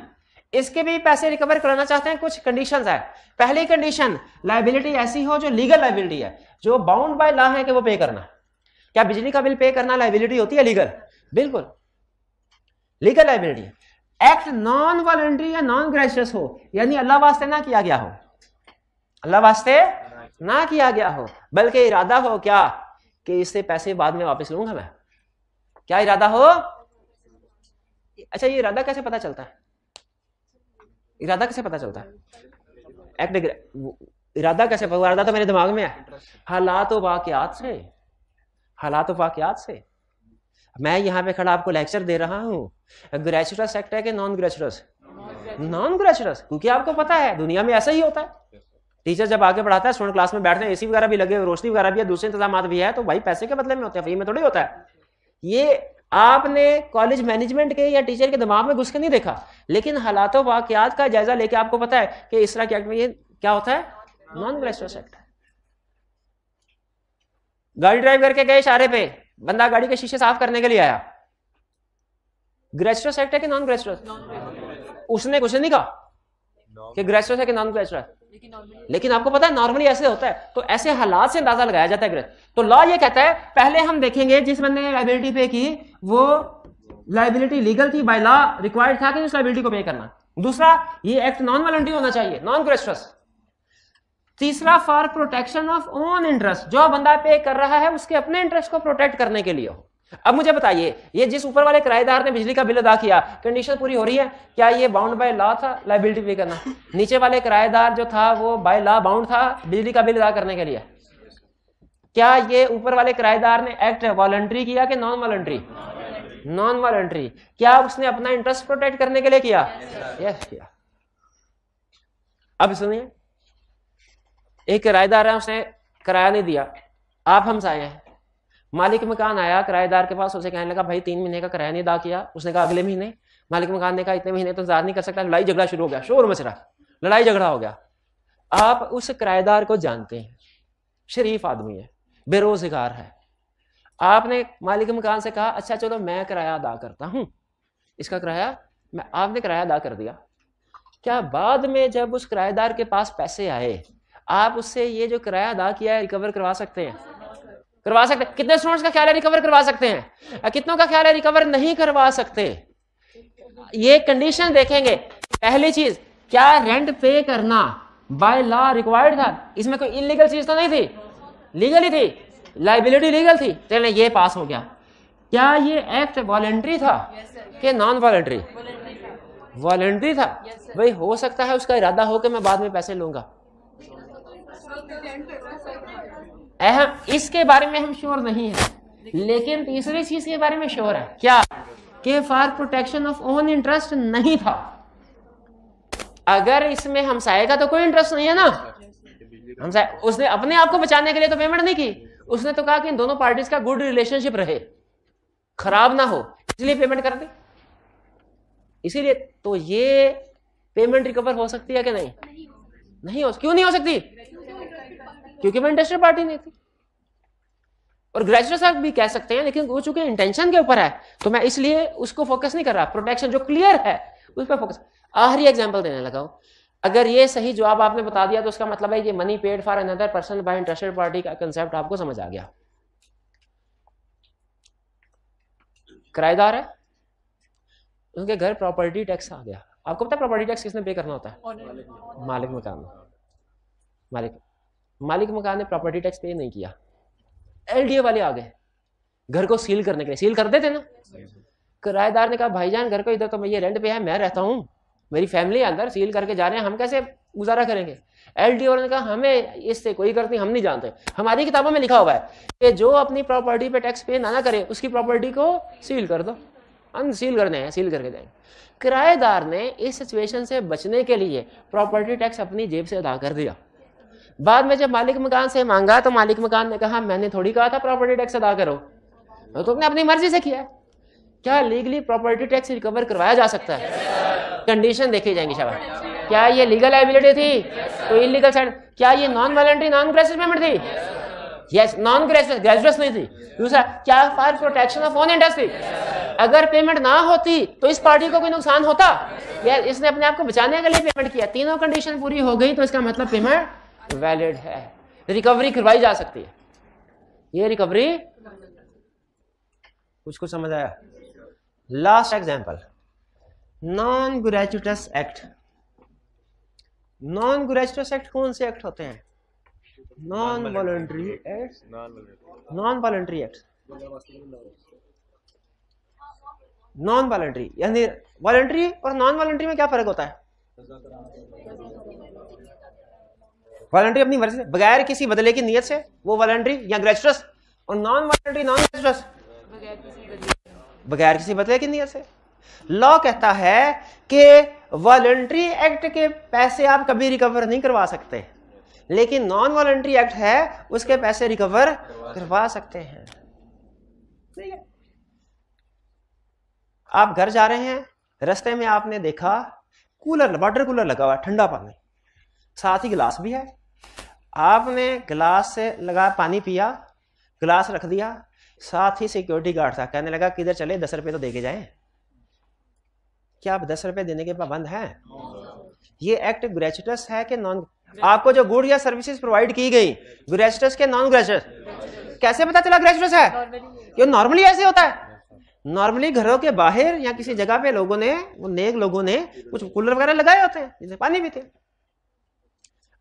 इसके भी पैसे रिकवर कराना चाहते हैं कुछ कंडीशन है पहली कंडीशन लाइबिलिटी ऐसी हो जो लीगल लाइबिलिटी है जो बाउंड बाय लॉ है कि वो पे करना क्या बिजली का बिल पे करना लाइबिलिटी होती है लीगल बिल्कुल legal liability act non voluntary या नॉन ग्रेसियस हो यानी अल्लाह वास्ते ना किया गया हो अल्लाह वास्ते ना किया गया हो बल्कि इरादा हो क्या कि इससे पैसे बाद में वापस लूंगा मैं क्या इरादा हो अच्छा ये इरादा कैसे पता चलता है इरादा कैसे पता चलता है एक्ट इरादा कैसे पता इरादा तो मेरे दिमाग में है हालात तो वाकयात से हालात तो वाकयात से मैं यहाँ पे खड़ा आपको लेक्चर दे रहा हूँ ग्रेचुरस एक्ट है कि नॉन ग्रेचुरस नॉन ग्रेचुरस क्योंकि आपको पता है दुनिया में ऐसा ही होता है टीचर जब आगे पढ़ाता है स्टूडेंट क्लास में बैठते हैं एसी वगैरह भी लगे रोशनी वगैरह भी है दूसरे इंतजाम भी है तो भाई पैसे के बदले में होते हैं फ्री में थोड़ी होता है ये आपने कॉलेज मैनेजमेंट के या टीचर के दिमाग में घुस के नहीं देखा लेकिन हालातों वाकयात का जायजा लेके आपको पता है कि इस तरह के एक्ट में ये क्या होता है नॉन ग्रेसुअस एक्ट है गाड़ी ड्राइव करके गए इशारे पे बंदा गाड़ी के शीशे साफ करने के लिए आया ग्रेस्ट्रस एक्ट है कि नॉन ग्रेचुअस उसने कुछ नहीं कहा कि ग्रेस्ट्रस है कि नॉन ग्रेस्ट्रस लेकिन आपको पता है नॉर्मली ऐसे होता है तो ऐसे हालात से अंदाजा लगाया जाता है तो लॉ ये कहता है पहले हम देखेंगे जिस बंदे ने लाइबिलिटी पे की वो लाइबिलिटी लीगल थी बाय लॉ रिक्वायर्ड था कि उस लाइबिलिटी को पे करना दूसरा ये एक्ट नॉन वॉलंटरी होना चाहिए नॉन ग्रेस्ट्रस तीसरा for protection of own interest जो बंदा पे कर रहा है उसके अपने इंटरेस्ट को प्रोटेक्ट करने के लिए हो अब मुझे बताइए ये जिस ऊपर वाले किराएदार ने बिजली का बिल अदा किया कंडीशन पूरी हो रही है क्या ये बाउंड बाय लॉ था लाइबिलिटी पे करना (laughs) नीचे वाले किराएदार जो था वो बाय लॉ बाउंड था बिजली का बिल अदा करने के लिए क्या ये ऊपर वाले किराएदार ने एक्ट वॉलंट्री किया कि नॉन वॉलंट्री नॉन वॉलंट्री क्या उसने अपना इंटरेस्ट प्रोटेक्ट करने के लिए किया यस किया अब सुनिए एक किराएदार है उसने किराया नहीं दिया आप हमसे आए हैं मालिक मकान आया किराएदार के पास उसे कहने लगा भाई तीन महीने का किराया नहीं अदा किया उसने कहा अगले महीने मालिक मकान ने कहा इतने महीने तो इंतजार नहीं कर सकता लड़ाई झगड़ा शुरू हो गया शोर मच रहा लड़ाई झगड़ा हो गया आप उस किराएदार को जानते हैं शरीफ आदमी है बेरोजगार है आपने मालिक मकान से कहा अच्छा चलो मैं किराया अदा करता हूँ इसका किराया मैं आपने किराया अदा कर दिया क्या बाद में जब उस किराएदार के पास पैसे आए आप उससे ये जो किराया अदा किया है रिकवर करवा सकते हैं करवा सकते कितने स्टूडेंट्स का ख्याल है रिकवर करवा सकते हैं कितनों का ख्याल है रिकवर नहीं करवा सकते ये कंडीशन देखेंगे पहली चीज क्या रेंट पे करना बाय लॉ रिक्वायर्ड था इसमें कोई इलीगल चीज तो नहीं थी लीगली थी लाइबिलिटी लीगल थी चले ये पास हो गया क्या ये एक्ट वॉलेंट्री था कि नॉन वॉलेंट्री वॉलेंट्री था भाई हो सकता है उसका इरादा हो कि मैं बाद में पैसे लूंगा अहम इसके बारे में हम श्योर नहीं है लेकिन तीसरी चीज के बारे में श्योर है क्या के for protection of own interest नहीं था अगर इसमें हमसाए का तो कोई इंटरेस्ट नहीं है ना हमसाए उसने अपने आप को बचाने के लिए तो पेमेंट नहीं की उसने तो कहा कि इन दोनों पार्टीज का गुड रिलेशनशिप रहे खराब ना हो इसलिए पेमेंट कर दी इसीलिए तो ये पेमेंट रिकवर हो सकती है कि नहीं नहीं हो क्यों नहीं हो सकती क्योंकि वो इंडस्ट्रियल पार्टी नहीं थी और ग्रेजुएट साहब भी कह सकते हैं लेकिन वो चूंकि इंटेंशन के ऊपर है तो मैं इसलिए उसको फोकस नहीं कर रहा प्रोटेक्शन जो क्लियर है उस पर फोकस आखिरी एग्जाम्पल देने लगा हूं अगर ये सही जवाब आपने बता दिया तो उसका मतलब है ये money paid for another person by interested party का कंसेप्ट आपको समझ आ गया किराएदार है उनके घर प्रॉपर्टी टैक्स आ गया आपको पता प्रॉपर्टी टैक्स किसने पे करना होता है मालिक मकान मालिक मालिक मकान ने प्रॉपर्टी टैक्स पे नहीं किया एलडीए वाले आ गए घर को सील करने के लिए सील कर देते ना किराएदार ने कहा भाईजान घर को इधर तो मैं ये रेंट पे है मैं रहता हूँ मेरी फैमिली अंदर सील करके जा रहे हैं हम कैसे गुजारा करेंगे एल डी ने कहा हमें इससे कोई गर्ज नहीं हम नहीं जानते हमारी किताबों में लिखा हुआ है कि जो अपनी प्रॉपर्टी पे टैक्स पे ना ना करे उसकी प्रॉपर्टी को सील कर दो सील करने हैं सील करके जाएंगे किराएदार ने इस सिचुएशन से बचने के लिए प्रॉपर्टी टैक्स अपनी जेब से अदा कर दिया बाद में जब मालिक मकान से मांगा तो मालिक मकान ने कहा मैंने थोड़ी कहा था प्रॉपर्टी टैक्स अदा करो तो तुमने अपनी मर्जी से किया क्या लीगली प्रॉपर्टी टैक्स रिकवर करवाया जा सकता है कंडीशन देखी जाएंगी शाबाश क्या ये लीगल लाइबिलिटी थी तो इलीगल साइड क्या ये non voluntary non gratuitous payment थी यस नॉन ग्रेजुएस ग्रेजुएस नहीं थी दूसरा क्या for protection of own industry अगर पेमेंट ना होती तो इस पार्टी को कोई नुकसान होता yes, इसने अपने आप को बचाने के लिए पेमेंट किया तीनों कंडीशन पूरी हो गई तो इसका मतलब पेमेंट वैलिड है रिकवरी करवाई जा सकती है ये रिकवरी कुछ कुछ समझ आया last example non gratuitous act non gratuitous act कौन से एक्ट होते हैं non voluntary act non voluntary act non voluntary यानी वॉलेंट्री और नॉन वॉलेंट्री में क्या फर्क होता है वॉलंट्री अपनी मर्जी से बगैर किसी बदले की नीयत से वो वॉलंट्री या ग्रेचुरस और नॉन वॉलंट्री नॉन ग्रेचुरस बगैर किसी बदले की नीयत से लॉ कहता है कि वॉलंट्री एक्ट के पैसे आप कभी रिकवर नहीं करवा सकते लेकिन नॉन वॉलंट्री एक्ट है उसके पैसे रिकवर करवा सकते हैं ठीक है आप घर जा रहे हैं रास्ते में आपने देखा कूलर वाटर कूलर लगा हुआ ठंडा पानी साथ ही गिलास भी है आपने गिलास से लगा पानी पिया गिलास रख दिया साथ ही सिक्योरिटी गार्ड था कहने लगा किधर चले दस रुपये तो दे के जाए क्या आप दस रुपये देने के पाबंद हैं ये एक्ट ग्रेचुटस है कि नॉन आपको जो गुड या सर्विसेज प्रोवाइड की गई ग्रेचुटस के नॉन ग्रेचुटस कैसे पता चला ग्रेचुटस है क्यों नॉर्मली ऐसे होता है नॉर्मली घरों के बाहर या किसी जगह पे लोगों ने वो नेक लोगों ने कुछ कूलर वगैरह लगाए होते हैं जिसे पानी पीते हैं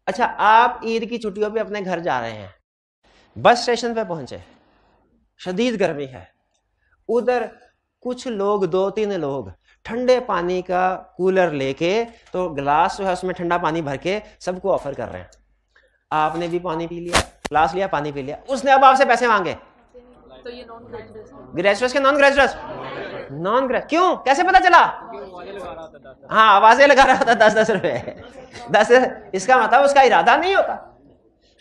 अच्छा आप ईद की छुट्टियों पे अपने घर जा रहे हैं बस स्टेशन पे पहुंचे शदीद गर्मी है उधर कुछ लोग दो तीन लोग ठंडे पानी का कूलर लेके तो ग्लास जो है उसमें ठंडा पानी भर के सबको ऑफर कर रहे हैं आपने भी पानी पी लिया ग्लास लिया पानी पी लिया उसने अब आपसे पैसे मांगे ग्रेजुएट्स तो के नॉन ग्रेजुएट्स नॉन ग्रेजुएट क्यों कैसे पता चला हाँ आवाजें लगा रहा था दस दस रुपए दस इसका मतलब उसका इरादा नहीं होता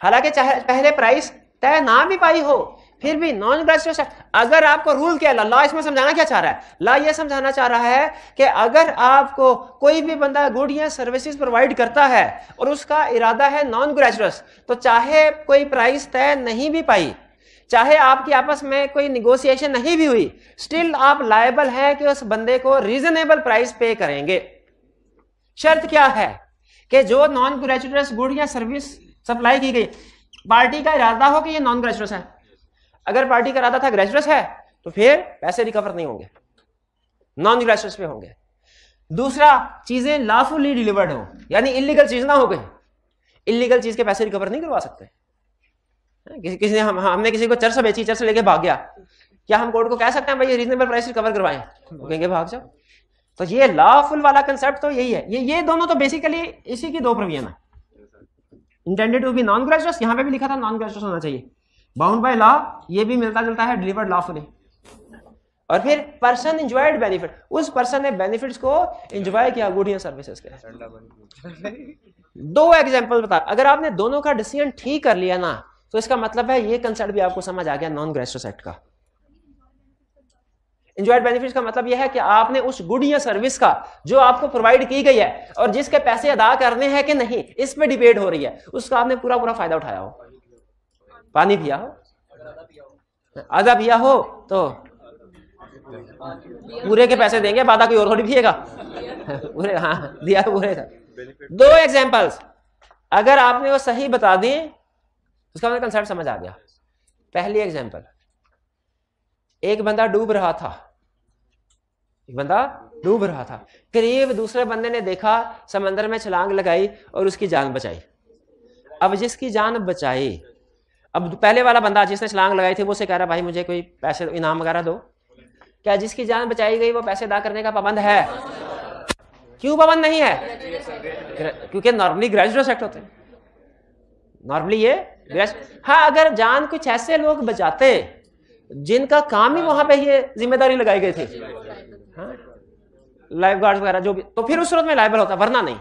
हालांकि चाहे पहले प्राइस तय ना भी पाई हो फिर भी नॉन ग्रेजुएशन अगर आपको रूल क्या है ला इसमें समझाना क्या चाह रहा है ला ये समझाना चाह रहा है कि अगर आपको कोई भी बंदा गुड या सर्विसेज प्रोवाइड करता है और उसका इरादा है नॉन ग्रेजुएस तो चाहे कोई प्राइस तय नहीं भी पाई चाहे आपकी आपस में कोई निगोसिएशन नहीं भी हुई स्टिल आप लायबल हैं कि उस बंदे को रीजनेबल प्राइस पे करेंगे शर्त क्या है कि जो नॉन ग्रेचुटस गुड या सर्विस सप्लाई की गई पार्टी का इरादा हो कि ये नॉन ग्रेचुटस है अगर पार्टी का इरादा था ग्रेचुटस है तो फिर पैसे रिकवर नहीं होंगे नॉन ग्रेचुटस पे होंगे दूसरा चीजें लाफुली डिलीवर्ड हो यानी इलीगल चीज ना हो गई इलीगल चीज के पैसे रिकवर नहीं करवा सकते हाँ, किसी किसी ने हम हमने किसी को चरस बेची चरस लेके भाग गया क्या हम कोर्ट को कह सकते हैं भाई रीजनेबल प्राइस कवर करवाएं तो कहेंगे भाग जाओ तो ये लॉफुल वाला कंसेप्ट तो यही है ये ये दोनों तो बेसिकली इसी की दो प्रवियन है intended to be non gratuitous यहाँ पे भी लिखा था नॉन ग्रेजुअस होना चाहिए बाउंड बाय लॉ ये भी मिलता जुलता है डिलीवर्ड लॉफुली और फिर पर्सन इंजॉयड बेनिफिट उस पर्सन ने बेनिफिट्स को इंजॉय किया गुड या सर्विसेज के दो एग्जांपल बता अगर आपने दोनों का डिसीजन ठीक कर लिया ना तो इसका मतलब है ये कंसेप्ट भी आपको समझ आ गया नॉन ग्रेस्टोसेट का इंजॉयड बेनिफिट का मतलब यह है कि आपने उस गुड या सर्विस का जो आपको प्रोवाइड की गई है और जिसके पैसे अदा करने हैं कि नहीं इस पर डिबेट हो रही है उसका आपने पूरा पूरा फायदा उठाया हो पानी पिया हो आधा पिया हो तो पूरे के पैसे देंगे बाधा कोई और थोड़ी पिएगा पूरे हाँ दिया पूरे दो एग्जाम्पल्स अगर आपने वो सही बता दी उसका मतलब कंसेप्ट समझ आ गया पहली एग्जाम्पल एक बंदा डूब रहा था एक बंदा डूब रहा था करीब दूसरे बंदे ने देखा समंदर में छलांग लगाई और उसकी जान बचाई अब जिसकी जान बचाई अब पहले वाला बंदा जिसने छलांग लगाई थी वो से कह रहा भाई मुझे कोई पैसे इनाम वगैरह दो क्या जिसकी जान बचाई गई वो पैसे अदा करने का पाबंद है क्यों पाबंद नहीं है क्योंकि नॉर्मली ग्रेजुएट सेक्ट होते हैं नॉर्मली ये हाँ अगर जान कुछ ऐसे लोग बचाते जिनका काम ही वहां पे ये जिम्मेदारी लगाई गई थी लाइफ हाँ, गार्ड वगैरह जो भी तो फिर उस रोज में लाइबल होता वरना नहीं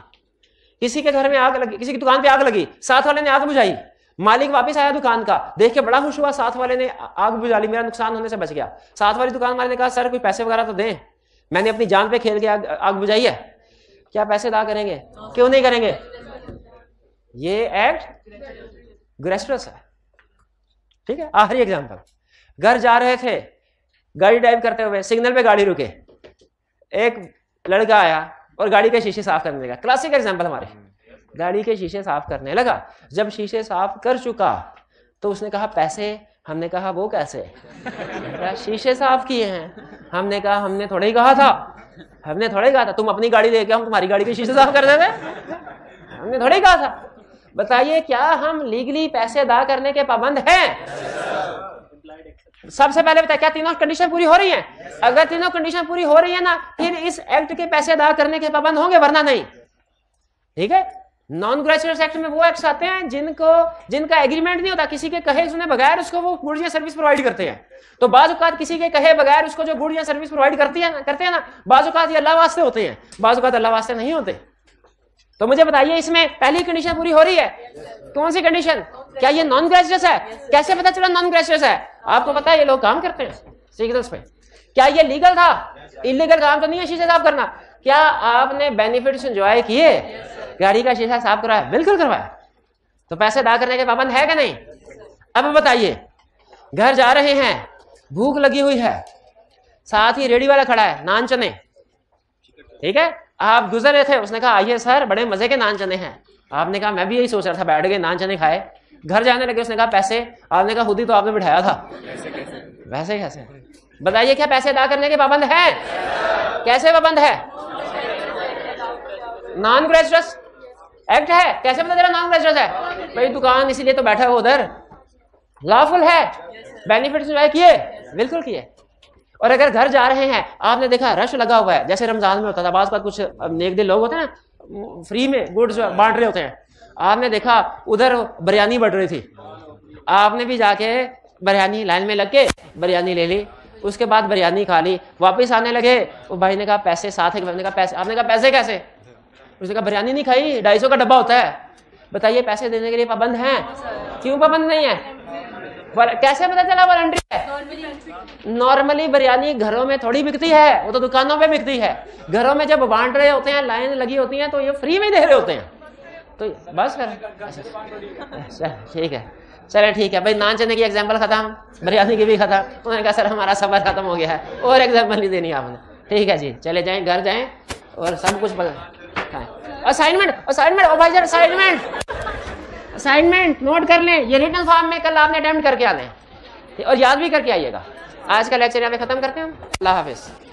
किसी के घर में आग लगी किसी की दुकान पे आग लगी साथ वाले ने आग बुझाई मालिक वापस आया दुकान का देख के बड़ा खुश हुआ साथ वाले ने आग बुझा ली मेरा नुकसान होने से बच गया साथ वाली दुकान वाले ने कहा सर कोई पैसे वगैरह तो दें मैंने अपनी जान पे खेल के आग, आग बुझाई है क्या पैसे अदा करेंगे क्यों नहीं करेंगे ये एड ग्रेस्ट्रस है ठीक है आखिरी एग्जाम्पल घर जा रहे थे गाड़ी ड्राइव करते हुए सिग्नल पे गाड़ी रुके एक लड़का आया और गाड़ी के शीशे साफ करने लगा क्लासिक एग्जाम्पल हमारे गाड़ी के शीशे साफ करने लगा जब शीशे साफ कर चुका तो उसने कहा पैसे हमने कहा वो कैसे शीशे साफ किए हैं हमने कहा हमने थोड़ा ही कहा था हमने थोड़ा ही कहा था तुम अपनी गाड़ी लेके हम तुम्हारी गाड़ी के शीशे साफ कर देते हमने थोड़ा ही कहा था बताइए क्या हम लीगली पैसे अदा करने के पाबंद हैं सबसे पहले बताया क्या तीनों कंडीशन पूरी हो रही है अगर तीनों कंडीशन पूरी हो रही है ना फिर इस एक्ट के पैसे अदा करने के पाबंद होंगे वरना नहीं ठीक है नॉन ग्रेचुअस एक्ट में वो एक्ट आते हैं जिनको जिनका एग्रीमेंट नहीं होता किसी के कहे उसने बगैर उसको वो गुड या सर्विस प्रोवाइड करते हैं तो बाजूकात किसी के कहे बगैर उसको जो गुड या सर्विस प्रोवाइड करती है करते हैं ना बाजूकात ये अल्लाह वास्ते होते हैं बाजूकात अल्लाह वास्ते नहीं होते तो मुझे बताइए इसमें पहली कंडीशन पूरी हो रही है yes, कौन सी कंडीशन क्या ये नॉन ग्रेजुएस है yes, कैसे पता चला नॉन ग्रेजुएस है आपको पता है ये लोग काम करते हैं सिग्नल्स पे क्या ये लीगल था इलीगल काम तो नहीं है शीशा साफ करना क्या आपने बेनिफिट इंजॉय किए गाड़ी का शीशा साफ कराया बिल्कुल करवाया तो पैसे अदा करने के पाबंद है क्या नहीं अब बताइए घर जा रहे हैं भूख लगी हुई है साथ ही रेडी वाला खड़ा है नान चने ठीक है आप गुजर रहे थे उसने कहा आइए सर बड़े मजे के नान चने हैं आपने कहा मैं भी यही सोच रहा था बैठ गए नान चने खाए घर जाने लगे उसने कहा पैसे आपने कहा खुद ही तो आपने बिठाया था वैसे कैसे बताइए क्या पैसे अदा करने के पाबंद है कैसे पाबंद है नॉन ग्रेजुअस एक्ट है कैसे पता तेरा नॉन ग्रेजुअस है भाई दुकान इसीलिए तो बैठा हो उधर लॉफुल है बेनिफिट किए बिल्कुल किए और अगर घर जा रहे हैं आपने देखा रश लगा हुआ है जैसे रमजान में होता था बाद कुछ नेक दिल लोग होते हैं ना फ्री में गुड बांट रहे होते हैं आपने देखा उधर बिरयानी बढ़ रही थी आपने भी जाके बिरयानी लाइन में लग के बिरयानी ले ली उसके बाद बिरयानी खा ली वापस आने लगे वो भाई ने कहा पैसे साथ है ने कहा पैसे आपने कहा पैसे कैसे उसने कहा बिरयानी नहीं खाई ढाई सौ का डब्बा होता है बताइए पैसे देने के लिए पाबंद हैं क्यों पाबंद नहीं है कैसे पता चला वारंटी है नॉर्मली बिरयानी घरों में थोड़ी बिकती है वो तो दुकानों में बिकती है घरों में जब बांट रहे होते हैं लाइन लगी होती है तो ये फ्री में दे रहे होते हैं तो बस कर अच्छा, ठीक है चले ठीक है भाई नान चने की एग्जाम्पल खत्म बिरयानी की भी खत्म उन्होंने कहा सर हमारा सफर खत्म हो गया है और एग्जाम्पल नहीं देनी आपने ठीक है जी चले जाएं घर जाएं और सब कुछ खाएं असाइनमेंट असाइनमेंट भाई असाइनमेंट असाइनमेंट नोट कर लें ये रिटर्न फॉर्म में कल आपने अटैम्प्ट करके आ लें और याद भी करके आइएगा आज का लेक्चर यहाँ पे ख़त्म करते हैं अल्लाह हाफिज़